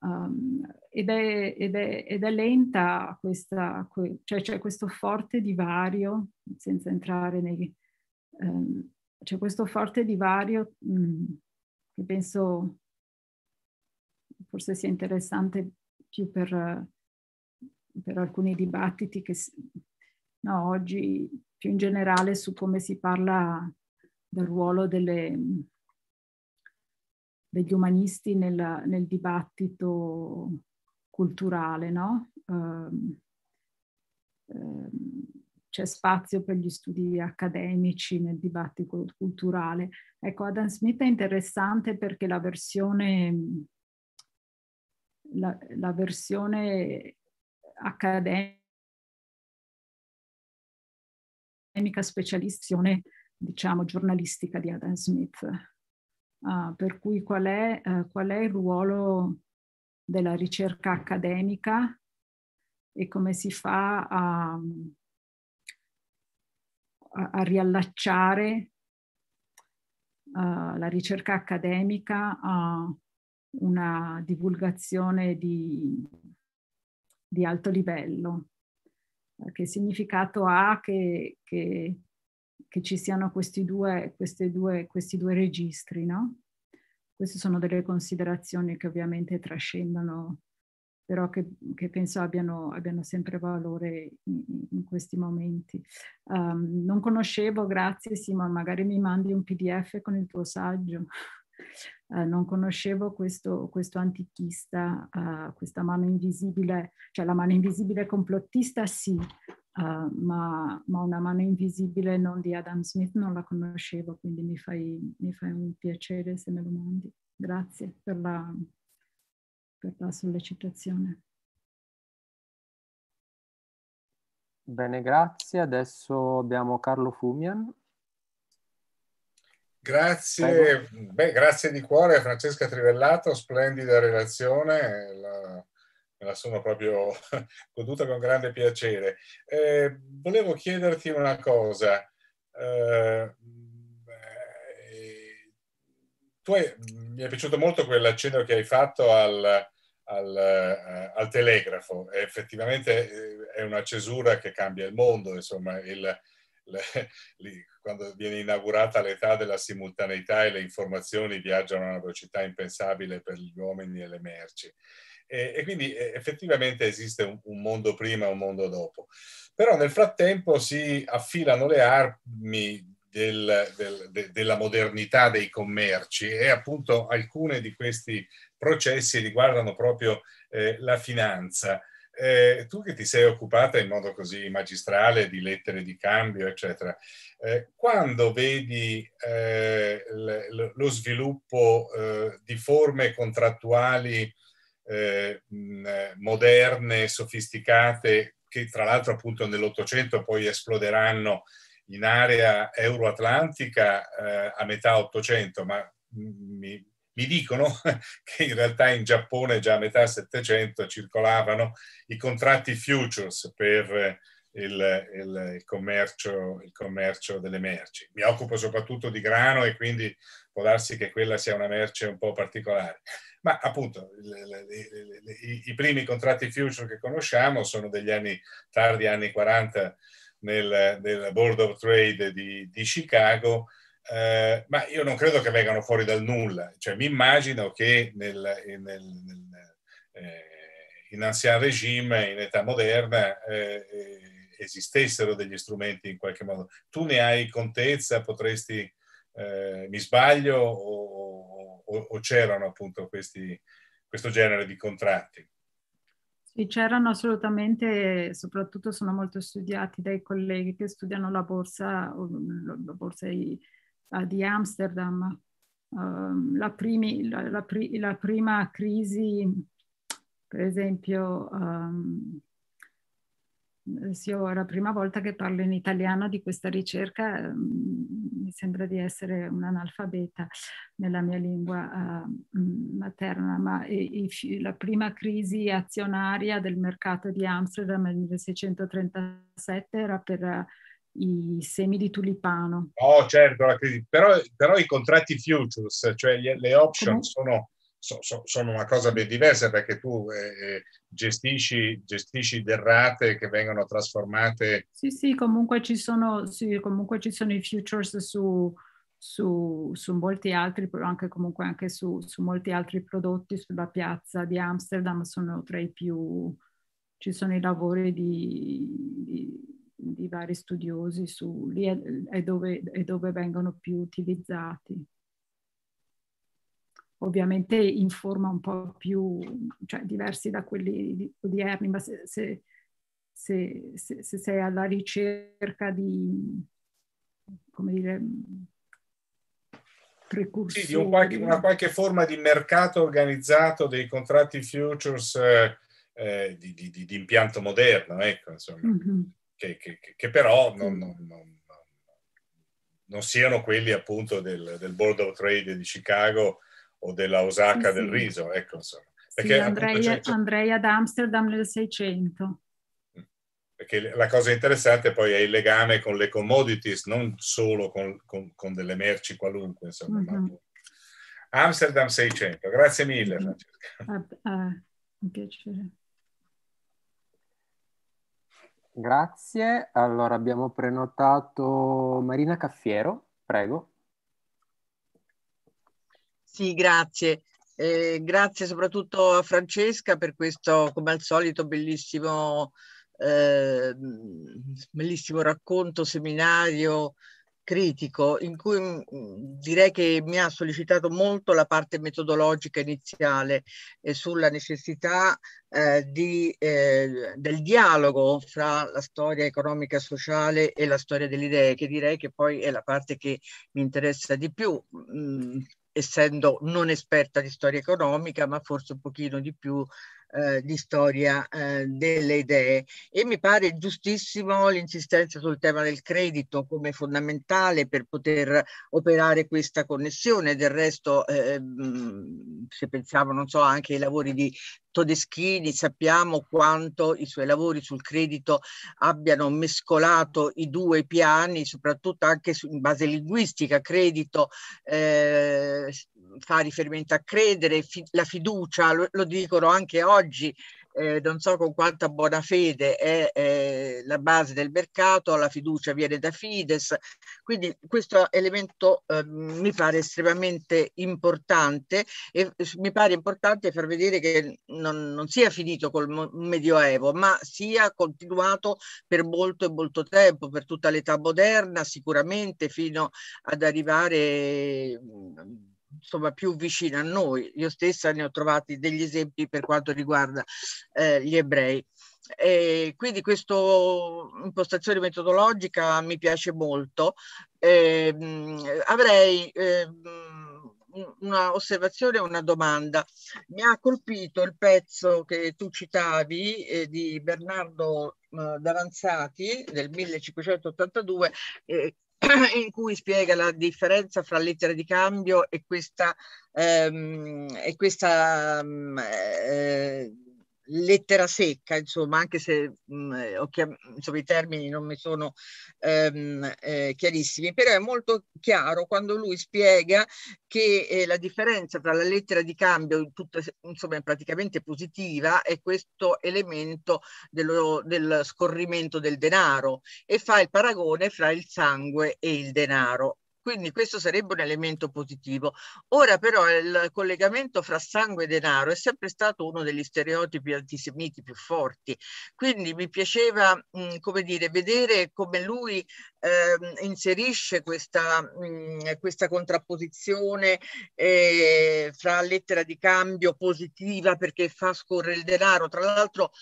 Um, ed, è, ed, è, ed, è, lenta questa, cioè c'è questo forte divario, senza entrare nei, Ehm, c'è questo forte divario mm, che penso forse sia interessante più per, per alcuni dibattiti che no, oggi più in generale su come si parla del ruolo delle, degli umanisti nel, nel dibattito culturale, no? Um, c'è spazio per gli studi accademici nel dibattito culturale. Ecco, Adam Smith è interessante perché la versione, la, la versione accademica specializzazione, diciamo, giornalistica di Adam Smith. Uh, per cui qual è, uh, qual è il ruolo della ricerca accademica e come si fa a... Um, a, a riallacciare uh, la ricerca accademica a una divulgazione di, di alto livello. Eh, che significato ha che, che, che ci siano questi due, due, questi due registri, no? Queste sono delle considerazioni che ovviamente trascendono però che, che penso abbiano, abbiano, sempre valore in, in questi momenti. Um, non conoscevo, grazie Simon, magari mi mandi un pdf con il tuo saggio. Uh, non conoscevo questo, questo antichista, uh, questa mano invisibile, cioè la mano invisibile complottista sì, uh, ma, ma, una mano invisibile non di Adam Smith non la conoscevo, quindi mi fai, mi fai un piacere se me lo mandi. Grazie per la, per la sollecitazione. Bene, grazie. Adesso abbiamo Carlo Fumian. Grazie, Beh, grazie di cuore a Francesca Trivellato, splendida relazione, la, me la sono proprio goduta con grande piacere. Eh, volevo chiederti una cosa. Eh, tu hai, mi è piaciuto molto quell'accenno che hai fatto al, al, eh, al, telegrafo, effettivamente eh, è una cesura che cambia il mondo, insomma, il, le, lì, quando viene inaugurata l'età della simultaneità e le informazioni viaggiano a una velocità impensabile per gli uomini e le merci. E, e quindi effettivamente esiste un, un, mondo prima e un mondo dopo. Però nel frattempo si affilano le armi del, del, de, della modernità dei commerci e appunto alcuni di questi processi riguardano proprio eh, la finanza. Eh, tu che ti sei occupata in modo così magistrale di lettere di cambio, eccetera, eh, quando vedi eh, l, lo sviluppo eh, di forme contrattuali eh, mh, moderne, sofisticate, che tra l'altro appunto nell'Ottocento poi esploderanno in area euroatlantica eh, a metà 800, ma mi, mi dicono che in realtà in Giappone già a metà 700 circolavano i contratti futures per il, eh, il, il, commercio, il, commercio, delle merci. Mi occupo soprattutto di grano e quindi può darsi che quella sia una merce un po' particolare. Ma appunto i, i primi contratti future che conosciamo sono degli anni tardi, anni 40 nel, del Board of Trade di, di Chicago, eh, ma io non credo che vengano fuori dal nulla. Cioè, mi immagino che nel, nel, nel eh, in ancien regime, in età moderna, eh, esistessero degli strumenti in qualche modo. Tu ne hai contezza, potresti, eh, mi sbaglio, o, o, o c'erano appunto questi, questo genere di contratti? Sì, c'erano assolutamente, soprattutto sono molto studiati dai colleghi che studiano la borsa, la borsa di, eh, Amsterdam. Ehm, la, primi, la, la, la, prima crisi, per esempio, um, la prima volta che parlo in italiano di questa ricerca, um, mi sembra di essere un'analfabeta nella mia lingua eh, mm, materna, ma e, e, la prima crisi azionaria del mercato di Amsterdam nel 1637 era per eh, i semi di tulipano. Oh, certo, la crisi. Però, però i contratti futures, cioè le, le option, Come? sono so, so, sono una cosa ben diversa perché tu eh, eh, gestisci, gestisci, derrate che vengono trasformate. Sì, sì, comunque ci sono, sì, comunque ci sono i futures su, su, su, molti altri, anche comunque anche su, su, molti altri prodotti sulla piazza di Amsterdam, sono tra i più, ci sono i lavori di, di, di vari studiosi su lì è, dove, dove vengono più utilizzati ovviamente in forma un po' più, cioè diversi da quelli odierni, ma se, se, se, se sei alla ricerca di, come dire, precursori... Sì, di un qualche, una qualche forma di mercato organizzato dei contratti futures eh, eh, di, di, di, impianto moderno, ecco, insomma, mm-hmm. che, che, che, però non, non, non non siano quelli appunto del, del, Board of Trade di Chicago o della Osaka sì, del riso, ecco insomma. Perché sì, andrei, certo... andrei ad Amsterdam nel 600 mm. perché la cosa interessante poi è il legame con le commodities, non solo con, con, con delle merci qualunque. Insomma, mm-hmm. ma... Mhm. Amsterdam 600, grazie mille mhm. Francesca. Grazie, allora abbiamo prenotato Marina Caffiero, prego. Sì, grazie. Eh, grazie soprattutto a Francesca per questo, come al solito, bellissimo, eh, bellissimo racconto, seminario critico, in cui mm, direi che mi ha sollecitato molto la parte metodologica iniziale eh, sulla necessità eh, di, eh, del dialogo fra la storia economica e sociale e la storia delle idee, che direi che poi è la parte che mi interessa di più. Mh, mm, essendo non esperta di storia economica, ma forse un pochino di più eh, di storia eh, delle idee e mi pare giustissimo l'insistenza sul tema del credito come fondamentale per poter operare questa connessione. Del resto, eh, mm, se pensiamo, non so, anche ai lavori di Todeschini, sappiamo quanto i suoi lavori sul credito abbiano mescolato i due piani, soprattutto anche su, in base linguistica, credito eh, fa riferimento a credere, fi- la fiducia, lo, lo, dicono anche oggi, eh, non so con quanta buona fede è, è la base del mercato, la fiducia viene da Fides, quindi questo elemento eh, mi pare estremamente importante e mi pare importante far vedere che non, non sia finito col Medioevo, ma sia continuato per molto e molto tempo, per tutta l'età moderna sicuramente, fino ad arrivare insomma più vicina a noi. Io stessa ne ho trovati degli esempi per quanto riguarda eh, gli ebrei. E quindi questa impostazione metodologica mi piace molto. E, ehm, avrei eh, una osservazione e una domanda. Mi ha colpito il pezzo che tu citavi eh, di Bernardo eh, D'Avanzati del 1582, eh, in cui spiega la differenza fra lettere di cambio e questa, ehm, e questa ehm, eh, lettera secca, insomma, anche se mh, mm, eh, chiam- insomma, i termini non mi sono ehm, eh, chiarissimi, però è molto chiaro quando lui spiega che eh, la differenza tra la lettera di cambio, tutta, insomma, è praticamente positiva, è questo elemento dello, del scorrimento del denaro e fa il paragone fra il sangue e il denaro. Quindi questo sarebbe un elemento positivo. Ora però il collegamento fra sangue e denaro è sempre stato uno degli stereotipi antisemiti più forti. Quindi mi piaceva, mh, mhmm, come dire, vedere come lui eh, inserisce questa, mh, mhmm, questa contrapposizione eh, fra lettera di cambio positiva perché fa scorrere il denaro. Tra l'altro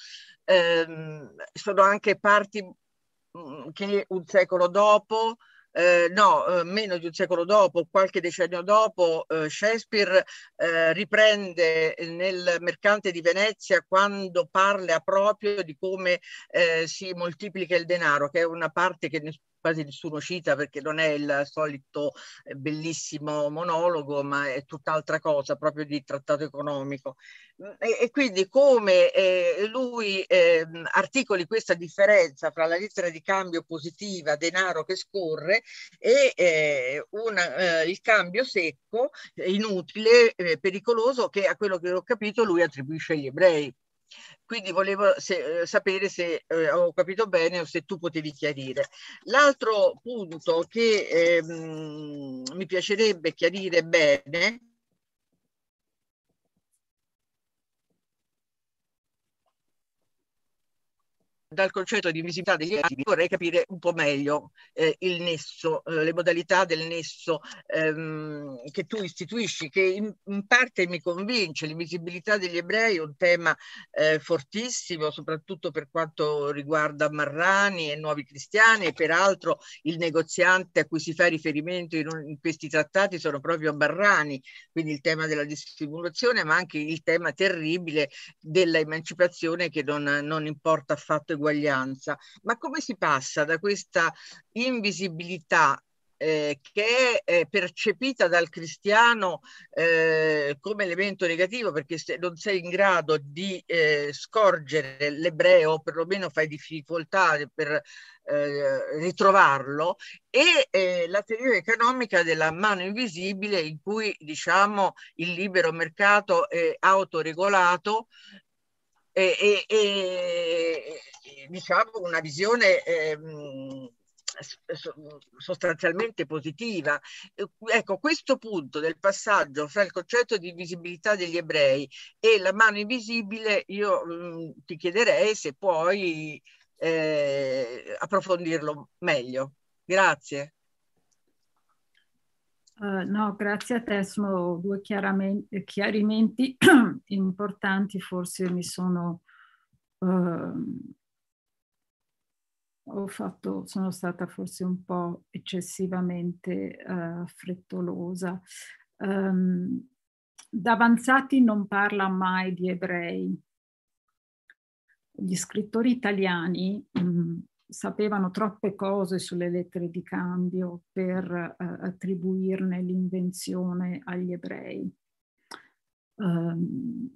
ehm, sono anche parti mh, mhmm, che un secolo dopo eh, no, eh, meno di un secolo dopo, qualche decennio dopo, eh, Shakespeare eh, riprende nel Mercante di Venezia quando parla proprio di come eh, si moltiplica il denaro, che è una parte che quasi nessuno cita perché non è il solito eh, bellissimo monologo, ma è tutt'altra cosa, proprio di trattato economico. Mm, e, e quindi come eh, lui eh, articoli questa differenza fra la lettera di cambio positiva, denaro che scorre, e eh, una, eh, il cambio secco, inutile, eh, pericoloso, che a quello che ho capito lui attribuisce agli ebrei. Quindi volevo se, eh, sapere se eh, ho capito bene o se tu potevi chiarire. L'altro punto che ehm, mi piacerebbe chiarire bene dal concetto di visibilità degli atti vorrei capire un po' meglio eh, il nesso, eh, le modalità del nesso ehm, che tu istituisci, che in, in parte mi convince. L'invisibilità degli ebrei è un tema eh, fortissimo, soprattutto per quanto riguarda Marrani e nuovi cristiani, e peraltro il negoziante a cui si fa riferimento in, un, in questi trattati sono proprio Marrani, quindi il tema della dissimulazione, ma anche il tema terribile della emancipazione che non, non importa affatto dell'uguaglianza, ma come si passa da questa invisibilità eh, che è eh, percepita dal cristiano eh, come elemento negativo perché se non sei in grado di eh, scorgere l'ebreo, perlomeno fai difficoltà per eh, ritrovarlo, e eh, la teoria economica della mano invisibile in cui diciamo il libero mercato è autoregolato e, e, e diciamo una visione ehm, sostanzialmente positiva. Ecco, questo punto del passaggio fra il concetto di invisibilità degli ebrei e la mano invisibile, io mh, mm, ti chiederei se puoi eh, approfondirlo meglio. Grazie. Uh, no, grazie a te, sono due chiarimenti importanti, forse mi sono... Uh, ho fatto, sono stata forse un po' eccessivamente uh, frettolosa. Um, D'avanzati non parla mai di ebrei. Gli scrittori italiani, mh, mm, sapevano troppe cose sulle lettere di cambio per uh, attribuirne l'invenzione agli ebrei. Um,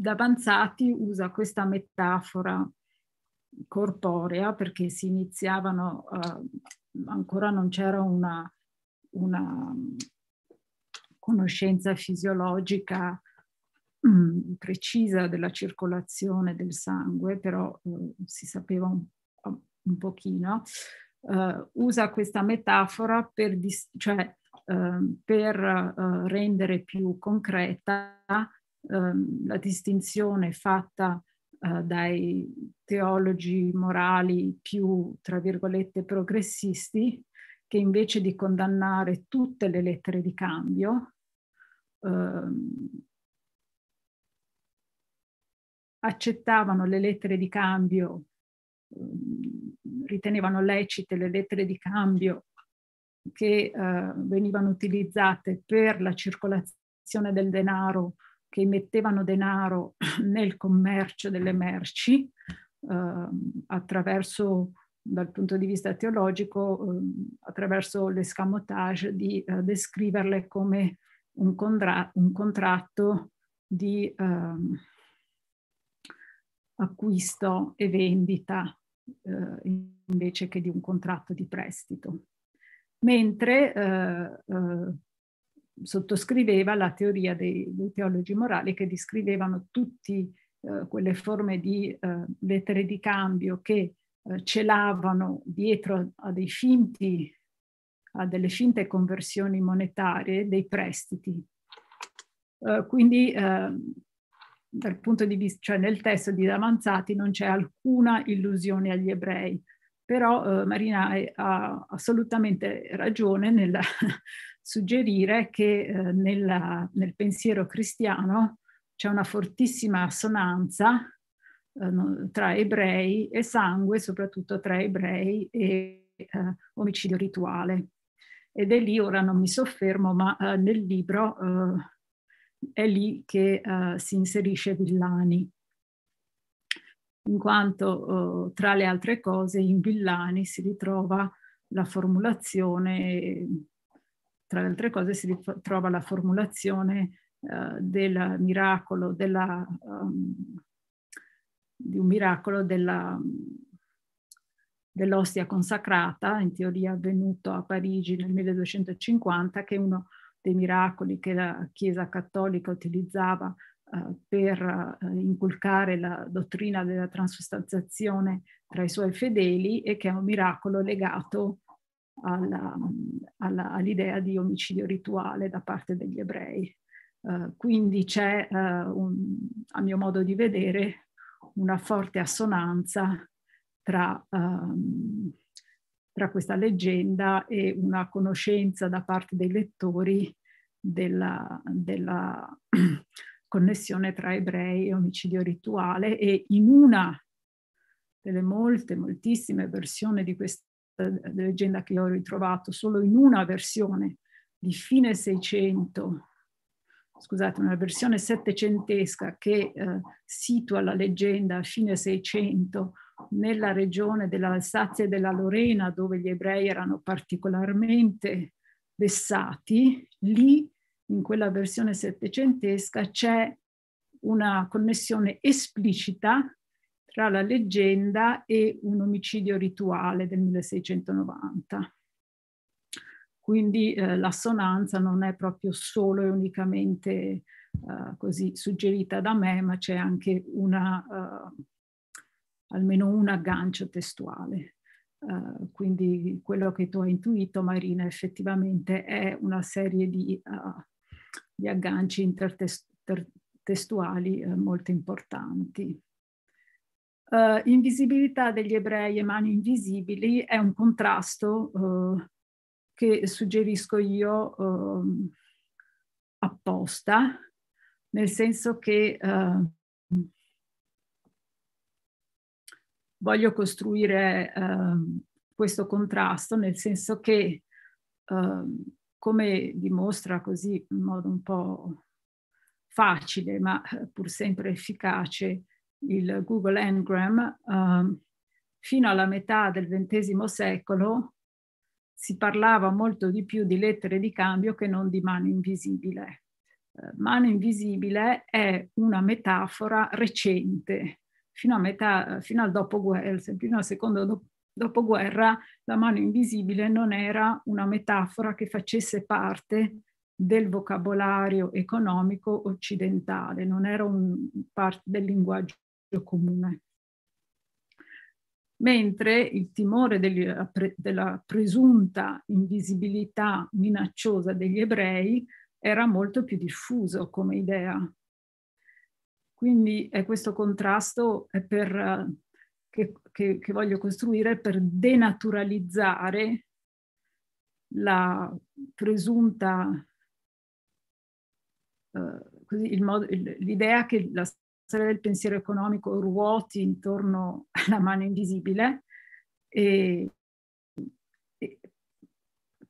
D'Avanzati usa questa metafora corporea perché si iniziavano, uh, ancora non c'era una, una conoscenza fisiologica Mm, precisa della circolazione del sangue, però mh, eh, si sapeva un, un pochino, uh, usa questa metafora per, dis- cioè, uh, per uh, rendere più concreta ehm, la distinzione fatta dai teologi morali più, tra virgolette, progressisti, che invece di condannare tutte le lettere di cambio, ehm, accettavano le lettere di cambio, mm, ritenevano lecite le lettere di cambio che eh, venivano utilizzate per la circolazione del denaro, che mettevano denaro nel commercio delle merci eh, attraverso, dal punto di vista teologico, eh, attraverso l'escamotage di eh, descriverle come un, contra- un contratto di ehm, acquisto e vendita eh, invece che di un contratto di prestito. Mentre eh, eh, sottoscriveva la teoria dei, dei, teologi morali che descrivevano tutte eh, quelle forme di eh, lettere di cambio che eh, celavano dietro a dei finti a delle finte conversioni monetarie dei prestiti. Uh, quindi uh, dal punto di vista, cioè nel testo di Damanzati non c'è alcuna illusione agli ebrei, però eh, Marina ha assolutamente ragione nel suggerire che eh, nella, nel pensiero cristiano c'è una fortissima assonanza eh, tra ebrei e sangue, soprattutto tra ebrei e eh, omicidio rituale. Ed è lì, ora non mi soffermo, ma eh, nel libro è lì che uh, si inserisce Villani, in quanto uh, tra le altre cose in Villani si ritrova la formulazione, tra le altre cose si ritrova la formulazione uh, del miracolo, della, um, di un miracolo della, dell'ostia consacrata, in teoria avvenuto a Parigi nel 1250, che uno dei miracoli che la Chiesa cattolica utilizzava eh, per eh, inculcare la dottrina della transustanziazione tra i suoi fedeli e che è un miracolo legato alla, alla, all'idea di omicidio rituale da parte degli ebrei. Uh, quindi c'è, uh, un, a mio modo di vedere, una forte assonanza tra, um, tra questa leggenda e una conoscenza da parte dei lettori della, della connessione tra ebrei e omicidio rituale e in una delle molte, moltissime versioni di questa leggenda che ho ritrovato, solo in una versione di fine 600 scusate, una versione settecentesca che eh, situa la leggenda a fine Seicento nella regione dell'Alsazia e della Lorena, dove gli ebrei erano particolarmente vessati, lì in quella versione settecentesca c'è una connessione esplicita tra la leggenda e un omicidio rituale del 1690. Quindi eh, l'assonanza non è proprio solo e unicamente eh, così suggerita da me, ma c'è anche una, eh, almeno un aggancio testuale. Uh, quindi quello che tu hai intuito, Marina, effettivamente è una serie di uh, gli agganci intertestuali eh, molto importanti. Uh, invisibilità degli ebrei e mani invisibili è un contrasto uh, che suggerisco io uh, apposta, nel senso che ehm, voglio costruire ehm, questo contrasto, nel senso che come dimostra così in modo un po' facile ma eh, pur sempre efficace il Google Engram, um, fino alla metà del XX secolo si parlava molto di più di lettere di cambio che non di mano invisibile. Uh, mano invisibile è una metafora recente, fino, metà, fino al dopoguerra, fino al secondo dopoguerra la mano invisibile non era una metafora che facesse parte del vocabolario economico occidentale, non era un, parte del linguaggio comune. Mentre il timore degli, della presunta invisibilità minacciosa degli ebrei era molto più diffuso come idea. Quindi è eh, questo contrasto è per che, che, che voglio costruire per denaturalizzare la presunta, uh, così, il modo, il, l'idea che la storia del pensiero economico ruoti intorno alla mano invisibile e, e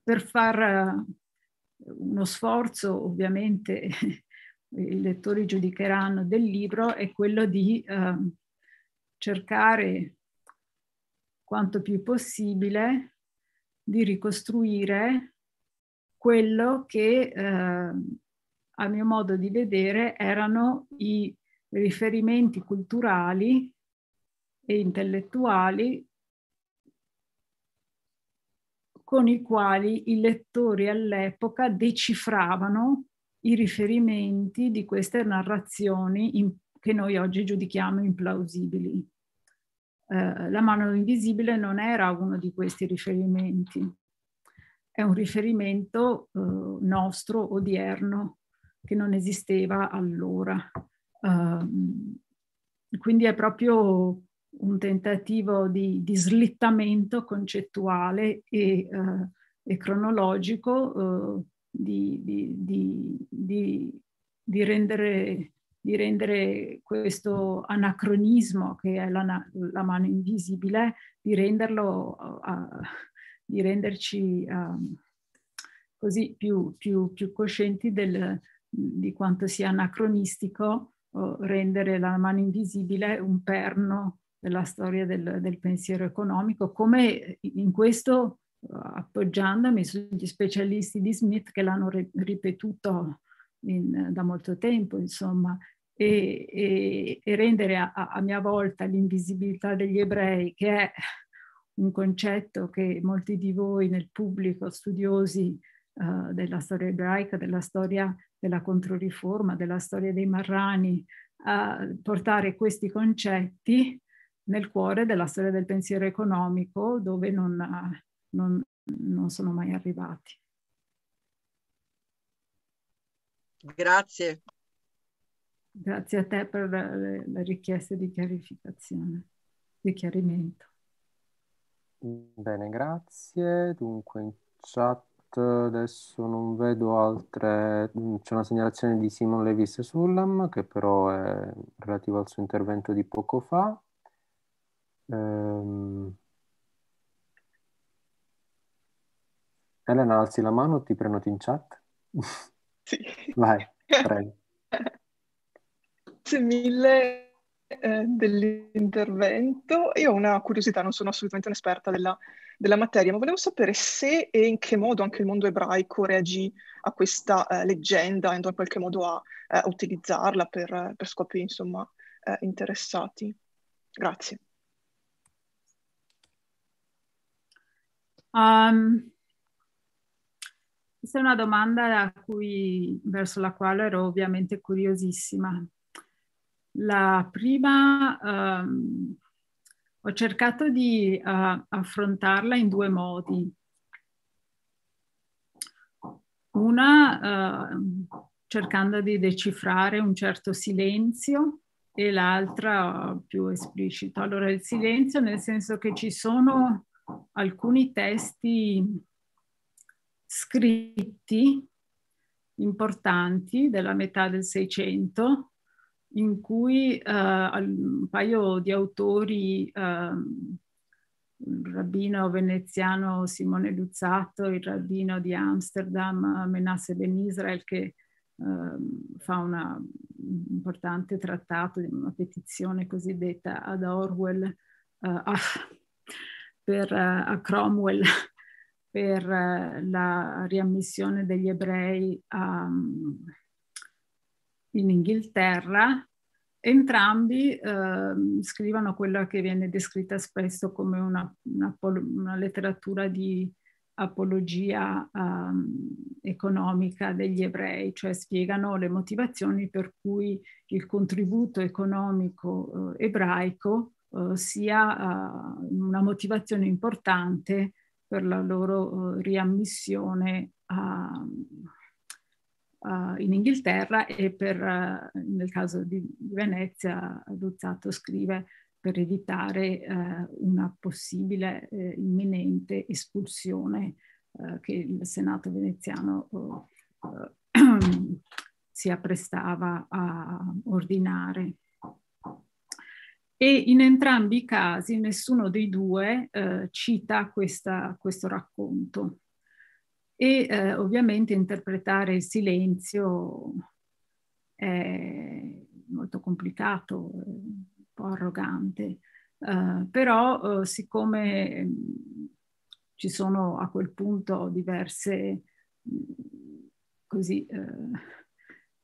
per far eh, uno sforzo, ovviamente i lettori giudicheranno del libro, è quello di uh, cercare quanto più possibile di ricostruire quello che eh, a mio modo di vedere erano i riferimenti culturali e intellettuali con i quali i lettori all'epoca decifravano i riferimenti di queste narrazioni in che noi oggi giudichiamo implausibili. Eh, la mano invisibile non era uno di questi riferimenti, è un riferimento eh, nostro, odierno, che non esisteva allora. Eh, quindi è proprio un tentativo di, di slittamento concettuale e, eh, e cronologico eh, di, di, di, rendere di rendere questo anacronismo che è la, la mano invisibile, di renderlo, uh, di renderci um, così più, più, più coscienti del, di quanto sia anacronistico uh, rendere la mano invisibile un perno della storia del, del pensiero economico, come in questo uh, appoggiandomi sugli specialisti di Smith che l'hanno re- ripetuto in, da molto tempo, insomma, e, e, e rendere a, a mia volta l'invisibilità degli ebrei, che è un concetto che molti di voi nel pubblico, studiosi uh, della storia ebraica, della storia della Controriforma, della storia dei Marrani, uh, portare questi concetti nel cuore della storia del pensiero economico dove non, uh, non, non sono mai arrivati. Grazie, Grazie a te per la, la richiesta di chiarificazione, di chiarimento. Bene, grazie. Dunque in chat adesso non vedo altre, c'è una segnalazione di Simon Levis Sullam che però è relativa al suo intervento di poco fa. Ehm... Elena, alzi la mano, ti prenoti in chat? Sì. Vai, prego. Grazie mille eh, dell'intervento. Io ho una curiosità, non sono assolutamente un'esperta della, della, materia, ma volevo sapere se e in che modo anche il mondo ebraico reagì a questa eh, leggenda, andò in qualche modo a, eh, a utilizzarla per, per, scopi insomma, eh, interessati. Grazie. Um, questa è una domanda cui, verso la quale ero ovviamente curiosissima. La prima um, ho cercato di uh, affrontarla in due modi. Una uh, cercando di decifrare un certo silenzio e l'altra eh, più esplicito. Allora il silenzio nel senso che ci sono alcuni testi scritti importanti della metà del Seicento in cui eh, un paio di autori, eh, il rabbino veneziano Simone Luzzato, il rabbino di Amsterdam Menasse Ben Israel, che ehm, fa un importante trattato, una petizione cosiddetta ad Orwell, eh, a, ah, per, eh, a Cromwell, per eh, la riammissione degli ebrei a, in Inghilterra, entrambi eh, scrivono quella che viene descritta spesso come una, una, una letteratura di apologia um, economica degli ebrei, cioè spiegano le motivazioni per cui il contributo economico eh, ebraico eh, sia eh, una motivazione importante per la loro eh, riammissione a, uh, in Inghilterra e per, uh, nel caso di, di, Venezia Duzzato scrive per evitare eh, una possibile eh, imminente espulsione che il Senato veneziano si apprestava a ordinare. E in entrambi i casi nessuno dei due eh, cita questa, questo racconto e eh, ovviamente interpretare il silenzio è molto complicato, un po' arrogante, eh, però eh, siccome mm, ci sono a quel punto diverse mm, così, eh,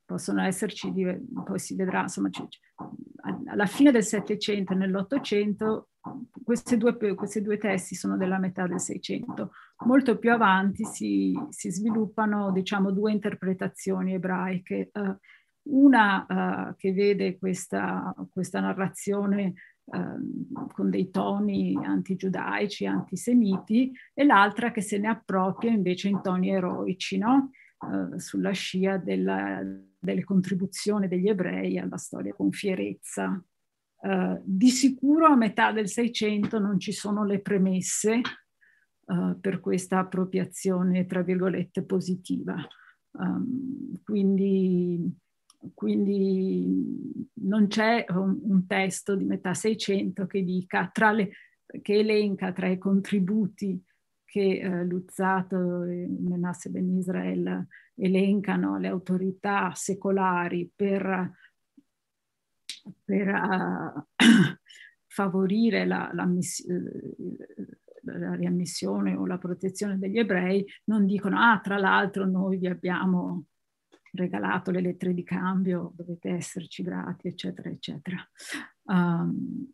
possono esserci, poi si vedrà, insomma, alla fine del Settecento e nell'Ottocento, questi due testi sono della metà del Seicento. Molto più avanti si, si, sviluppano, diciamo, due interpretazioni ebraiche. Eh, una eh, che vede questa, questa narrazione eh, con dei toni antigiudaici, antisemiti, e l'altra che se ne appropria invece in toni eroici, no? Eh, sulla scia della delle contribuzioni degli ebrei alla storia con fierezza. Uh, di sicuro a metà del Seicento non ci sono le premesse uh, per questa appropriazione, tra virgolette, positiva. Um, quindi, quindi, non c'è un, un, testo di metà Seicento che, dica, tra le, che elenca tra i contributi che eh, Luzzato e eh, Menasse Ben Israel elencano le autorità secolari per, per uh, favorire la, la, eh, la, riammissione o la protezione degli ebrei, non dicono, ah, tra l'altro noi vi abbiamo regalato le lettere di cambio, dovete esserci grati, eccetera, eccetera. Um,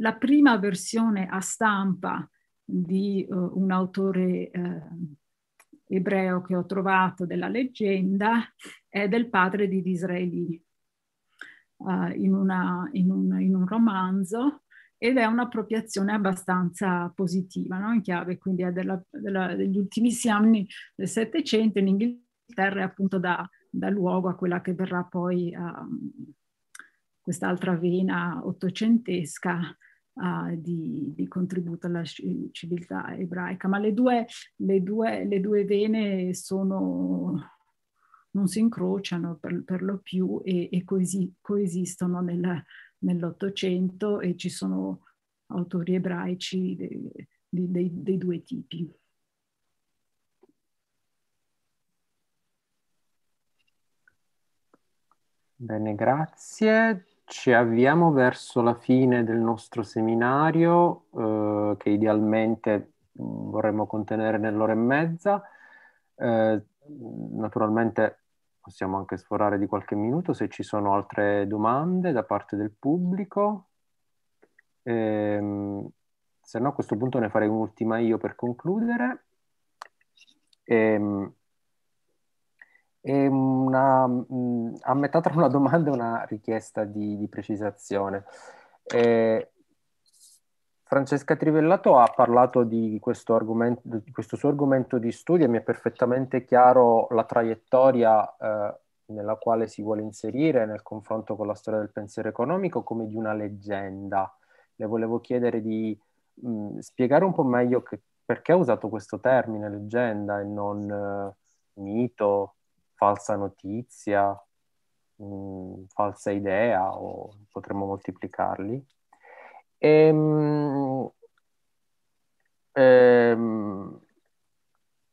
la prima versione a stampa di uh, un autore uh, ebreo che ho trovato della leggenda è del padre di Disraeli uh, in, una, in, un, in, un, romanzo ed è un'appropriazione abbastanza positiva, no? in chiave quindi è della, della, degli ultimissimi anni del Settecento in Inghilterra appunto da, da, luogo a quella che verrà poi um, quest'altra vena ottocentesca uh, di, di, contributo alla civiltà ebraica. Ma le due, le due, le due vene sono, non si incrociano per, per lo più e, e coesi, coesistono nel, nell'Ottocento e ci sono autori ebraici dei, dei, dei due tipi. Bene, grazie ci avviamo verso la fine del nostro seminario, eh, che idealmente mm, vorremmo contenere nell'ora e mezza. Eh, naturalmente possiamo anche sforare di qualche minuto se ci sono altre domande da parte del pubblico. Eh, se no a questo punto ne farei un'ultima io per concludere. E, ehm, è una, mh, mm, a metà tra una domanda e una richiesta di, di precisazione. Eh, Francesca Trivellato ha parlato di questo, di questo, suo argomento di studio e mi è perfettamente chiaro la traiettoria eh, nella quale si vuole inserire nel confronto con la storia del pensiero economico come di una leggenda. Le volevo chiedere di mh, mm, spiegare un po' meglio che, perché ha usato questo termine leggenda e non eh, mito, falsa notizia, mh, falsa idea, o potremmo moltiplicarli. Ehm, ehm,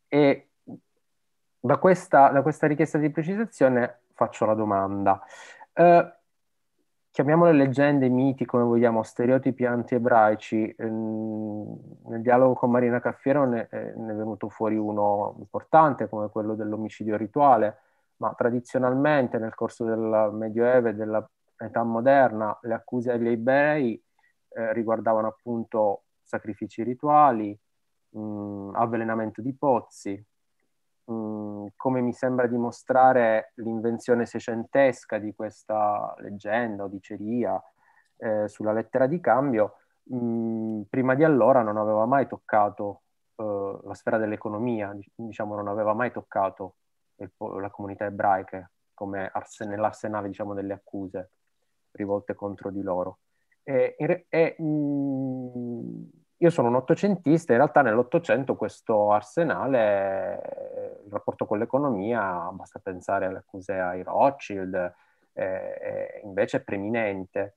e da questa, da questa richiesta di precisazione faccio la domanda. Uh, chiamiamole leggende, miti, come vogliamo, stereotipi anti-ebraici, ehm, nel dialogo con Marina Caffiero eh, ne, è venuto fuori uno importante, come quello dell'omicidio rituale, ma tradizionalmente nel corso del Medioevo e dell'età moderna le accuse agli ebrei eh, riguardavano appunto sacrifici rituali, mh, mm, avvelenamento di pozzi, Mm, come mi sembra dimostrare l'invenzione seicentesca di questa leggenda o diceria eh, sulla lettera di cambio, mh, mm, prima di allora non aveva mai toccato eh, la sfera dell'economia, diciamo non aveva mai toccato il, la comunità ebraica come arse, nell'arsenale diciamo, delle accuse rivolte contro di loro. E, e mh, mm, io sono un ottocentista, in realtà nell'Ottocento questo arsenale, eh, il rapporto con l'economia, basta pensare alle accuse ai Rothschild, eh, eh, invece è preminente.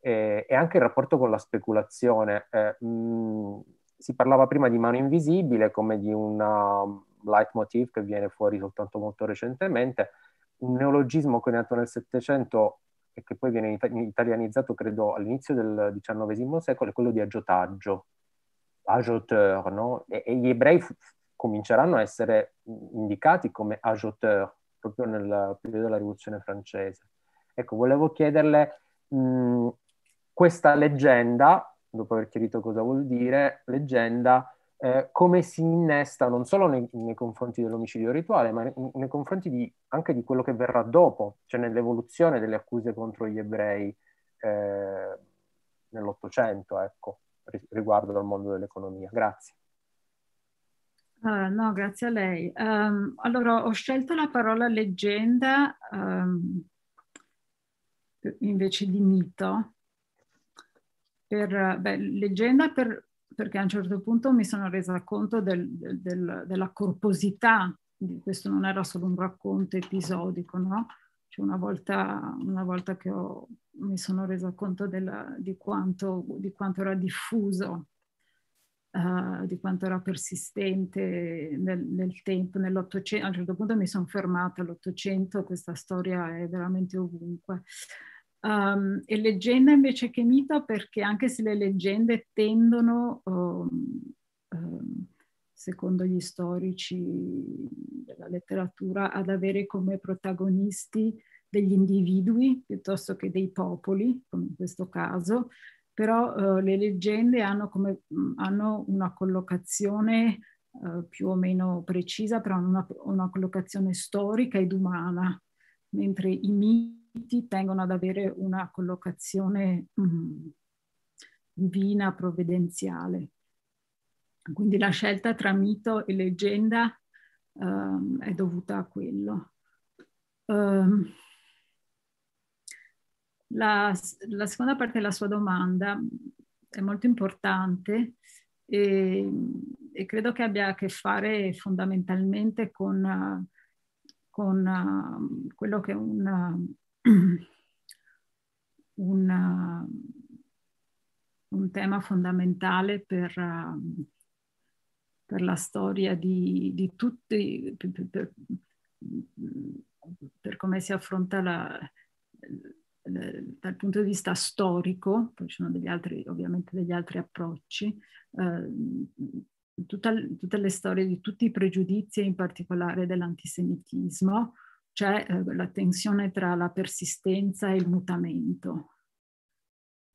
E, e, anche il rapporto con la speculazione. Eh, mh, mm, si parlava prima di mano invisibile come di un um, leitmotiv che viene fuori soltanto molto recentemente, un neologismo che è nato nel Settecento e che poi viene italianizzato, credo, all'inizio del XIX secolo, è quello di agiotaggio agioteurs, no? e, e, gli ebrei f- cominceranno a essere indicati come agioteurs proprio nel periodo della rivoluzione francese. Ecco, volevo chiederle mh, questa leggenda, dopo aver chiarito cosa vuol dire, leggenda, eh, come si innesta non solo nei, nei confronti dell'omicidio rituale, ma nei, nei confronti di, anche di quello che verrà dopo, cioè nell'evoluzione delle accuse contro gli ebrei eh, nell'Ottocento, ecco riguardo al mondo dell'economia. Grazie. Uh, no, grazie a lei. Um, allora, ho scelto la parola leggenda um, invece di mito. Per, beh, leggenda per, perché a un certo punto mi sono resa conto del, del, del, della corposità, questo non era solo un racconto episodico, no? Cioè una, volta, una volta che ho mi sono resa conto della, di, quanto, di, quanto, era diffuso, uh, di quanto era persistente nel, nel tempo, nell'Ottocento. A un certo punto mi sono fermata all'Ottocento, questa storia è veramente ovunque. Um, e leggenda invece che mito perché anche se le leggende tendono, um, um, secondo gli storici della letteratura, ad avere come protagonisti degli individui piuttosto che dei popoli, come in questo caso, però eh, le leggende hanno, come, mm, hanno una collocazione eh, più o meno precisa, però hanno una, una, collocazione storica ed umana, mentre i miti tengono ad avere una collocazione mm, divina, provvidenziale. Quindi la scelta tra mito e leggenda um, è dovuta a quello. Um, la, la, seconda parte della sua domanda è molto importante e, e credo che abbia a che fare fondamentalmente con, con uh, quello che è un, uh, un, uh, un tema fondamentale per, uh, per la storia di, di tutti, per, per, per come si affronta la eh, dal punto di vista storico, poi ci sono degli altri, ovviamente degli altri approcci, eh, tutta, tutte le storie di tutti i pregiudizi, e in particolare dell'antisemitismo, c'è eh, la tensione tra la persistenza e il mutamento,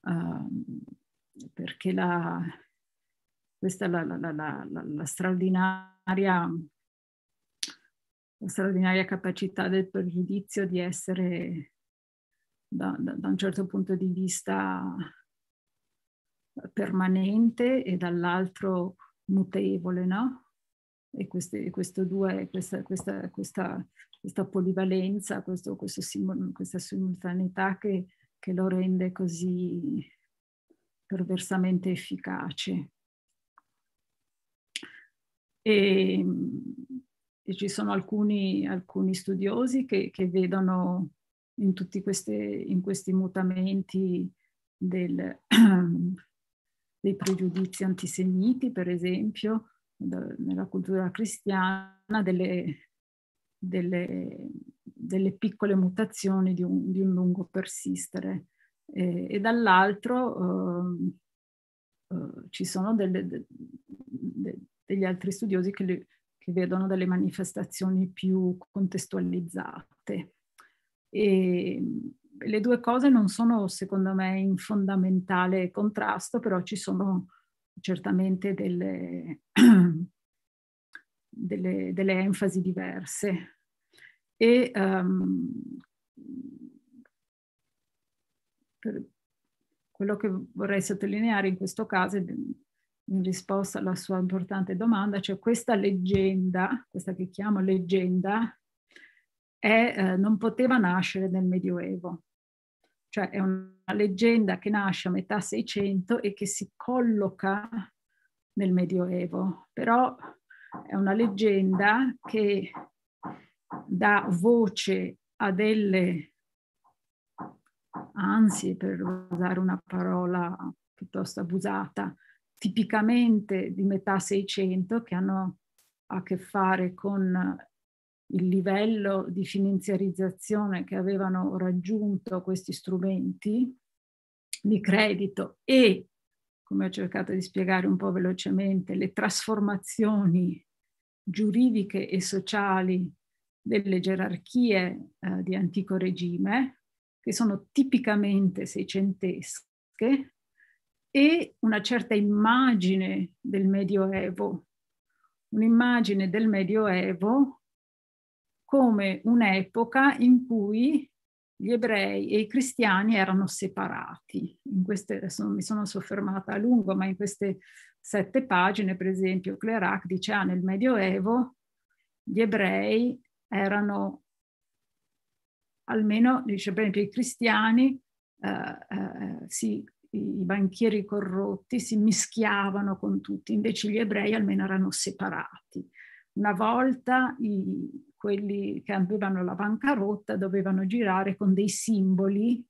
ehm, perché la, questa è la, la, la, straordinaria, la straordinaria capacità del pregiudizio di essere da, da, da un certo punto di vista permanente e dall'altro mutevole, no? E queste, questo due, questa, questa, questa, questa polivalenza, questo, questo simbolo, questa simultaneità che, che, lo rende così perversamente efficace. E, ehm, e ci sono alcuni, alcuni studiosi che, che vedono in tutti questi, in questi mutamenti del, dei pregiudizi antisemiti, per esempio, da, nella cultura cristiana, delle, delle, delle piccole mutazioni di un, di un lungo persistere. E, e dall'altro eh, eh, ci sono delle, de, de, degli altri studiosi che, le, che vedono delle manifestazioni più contestualizzate. E le due cose non sono, secondo me, in fondamentale contrasto, però ci sono certamente delle, delle, delle enfasi diverse. E um, quello che vorrei sottolineare in questo caso, in risposta alla sua importante domanda, cioè questa leggenda, questa che chiamo leggenda, è, eh, non poteva nascere nel Medioevo. Cioè è una leggenda che nasce a metà Seicento e che si colloca nel Medioevo, però è una leggenda che dà voce a delle ansie, per usare una parola piuttosto abusata, tipicamente di metà Seicento, che hanno a che fare con il livello di finanziarizzazione che avevano raggiunto questi strumenti di credito e, come ho cercato di spiegare un po' velocemente, le trasformazioni giuridiche e sociali delle gerarchie eh, di antico regime, che sono tipicamente seicentesche, e una certa immagine del Medioevo, un'immagine del Medioevo come un'epoca in cui gli ebrei e i cristiani erano separati. Queste, adesso non mi sono soffermata a lungo, ma in queste sette pagine, per esempio, Clerac dice, ah, nel Medioevo gli ebrei erano, almeno, dice, per esempio, i cristiani, eh, eh, si, i banchieri corrotti si mischiavano con tutti, invece gli ebrei almeno erano separati. Una volta i, quelli che avevano la bancarotta dovevano girare con dei simboli, eh,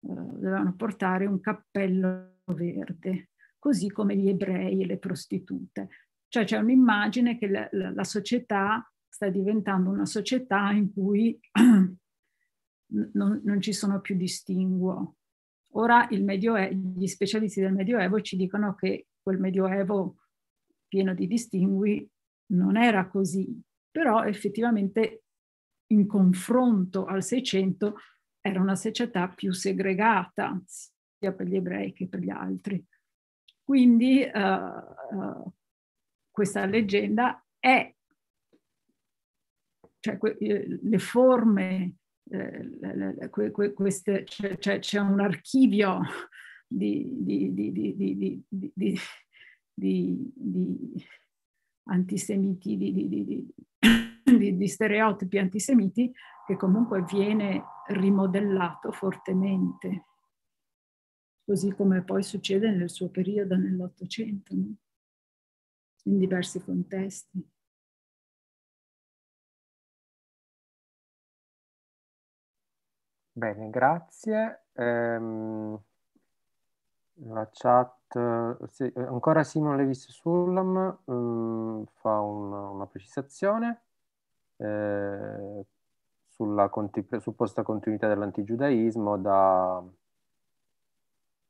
dovevano portare un cappello verde, così come gli ebrei e le prostitute. Cioè c'è un'immagine che la, la, la società sta diventando una società in cui non, non, ci sono più distinguo. Ora gli specialisti del Medioevo ci dicono che quel Medioevo pieno di distingui non era così, però effettivamente in confronto al Seicento era una società più segregata sia per gli ebrei che per gli altri. Quindi uh, uh, questa leggenda è, cioè que- eh, le forme, eh, que- que- queste, cioè, cioè, c'è un archivio di, di, di, di antisemiti, di, di, di, di stereotipi antisemiti, che comunque viene rimodellato fortemente, così come poi succede nel suo periodo nell'Ottocento, no? in diversi contesti. Bene, grazie. Ehm, la chat eh, sì, eh, ancora Simon Levis Sullam um, fa una, una precisazione eh, sulla conti, supposta continuità dell'antigiudaismo da,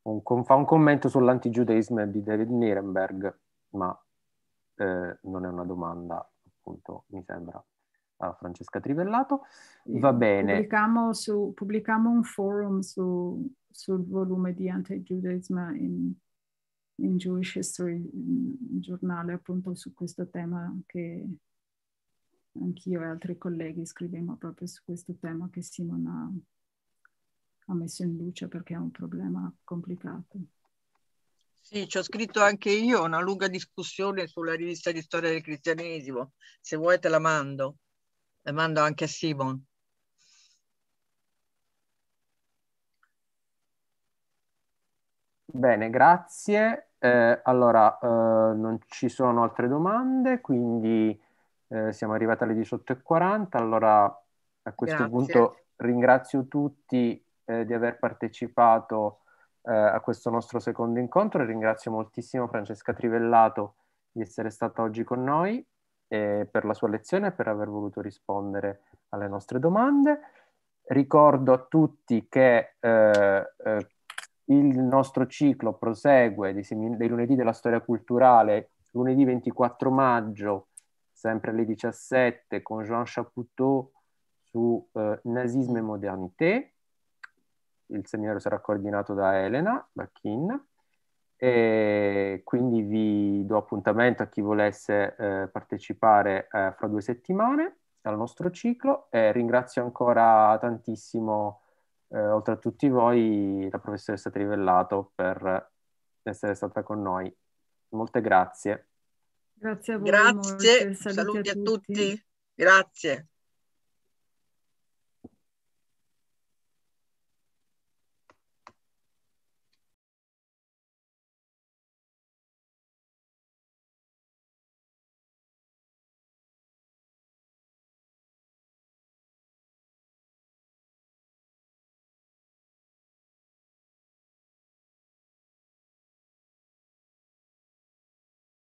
un, fa un commento sull'antigiudaismo di David Nirenberg, ma eh, non è una domanda, appunto, mi sembra, a Francesca Trivellato. Va bene. Pubblichiamo, su, pubblichiamo un forum su, sul volume di antigiudaismo in, in Jewish History, giornale appunto su questo tema che anch'io e altri colleghi scrivemo proprio su questo tema che Simon ha, ha messo in luce perché è un problema complicato. Sì, ci ho scritto anche io una lunga discussione sulla rivista di storia del cristianesimo, se vuoi te la mando, la mando anche a Simon. Bene, grazie. Eh, allora, eh, non ci sono altre domande, quindi eh, siamo arrivati alle 18.40. Allora, a questo grazie. punto ringrazio tutti eh, di aver partecipato eh, a questo nostro secondo incontro e ringrazio moltissimo Francesca Trivellato di essere stata oggi con noi eh, per la sua lezione e per aver voluto rispondere alle nostre domande. Ricordo a tutti che eh, eh, il nostro ciclo prosegue dei, semin- dei lunedì della storia culturale, lunedì 24 maggio, sempre alle 17, con Jean Chapoutot su eh, Nazismo e Modernité. Il seminario sarà coordinato da Elena Bacchin. E quindi vi do appuntamento a chi volesse eh, partecipare eh, fra due settimane al nostro ciclo e ringrazio ancora tantissimo eh, oltre a tutti voi, la professoressa Trivellato per essere stata con noi. Molte grazie. Grazie a voi. Grazie, saluti, saluti, a tutti. tutti. Grazie.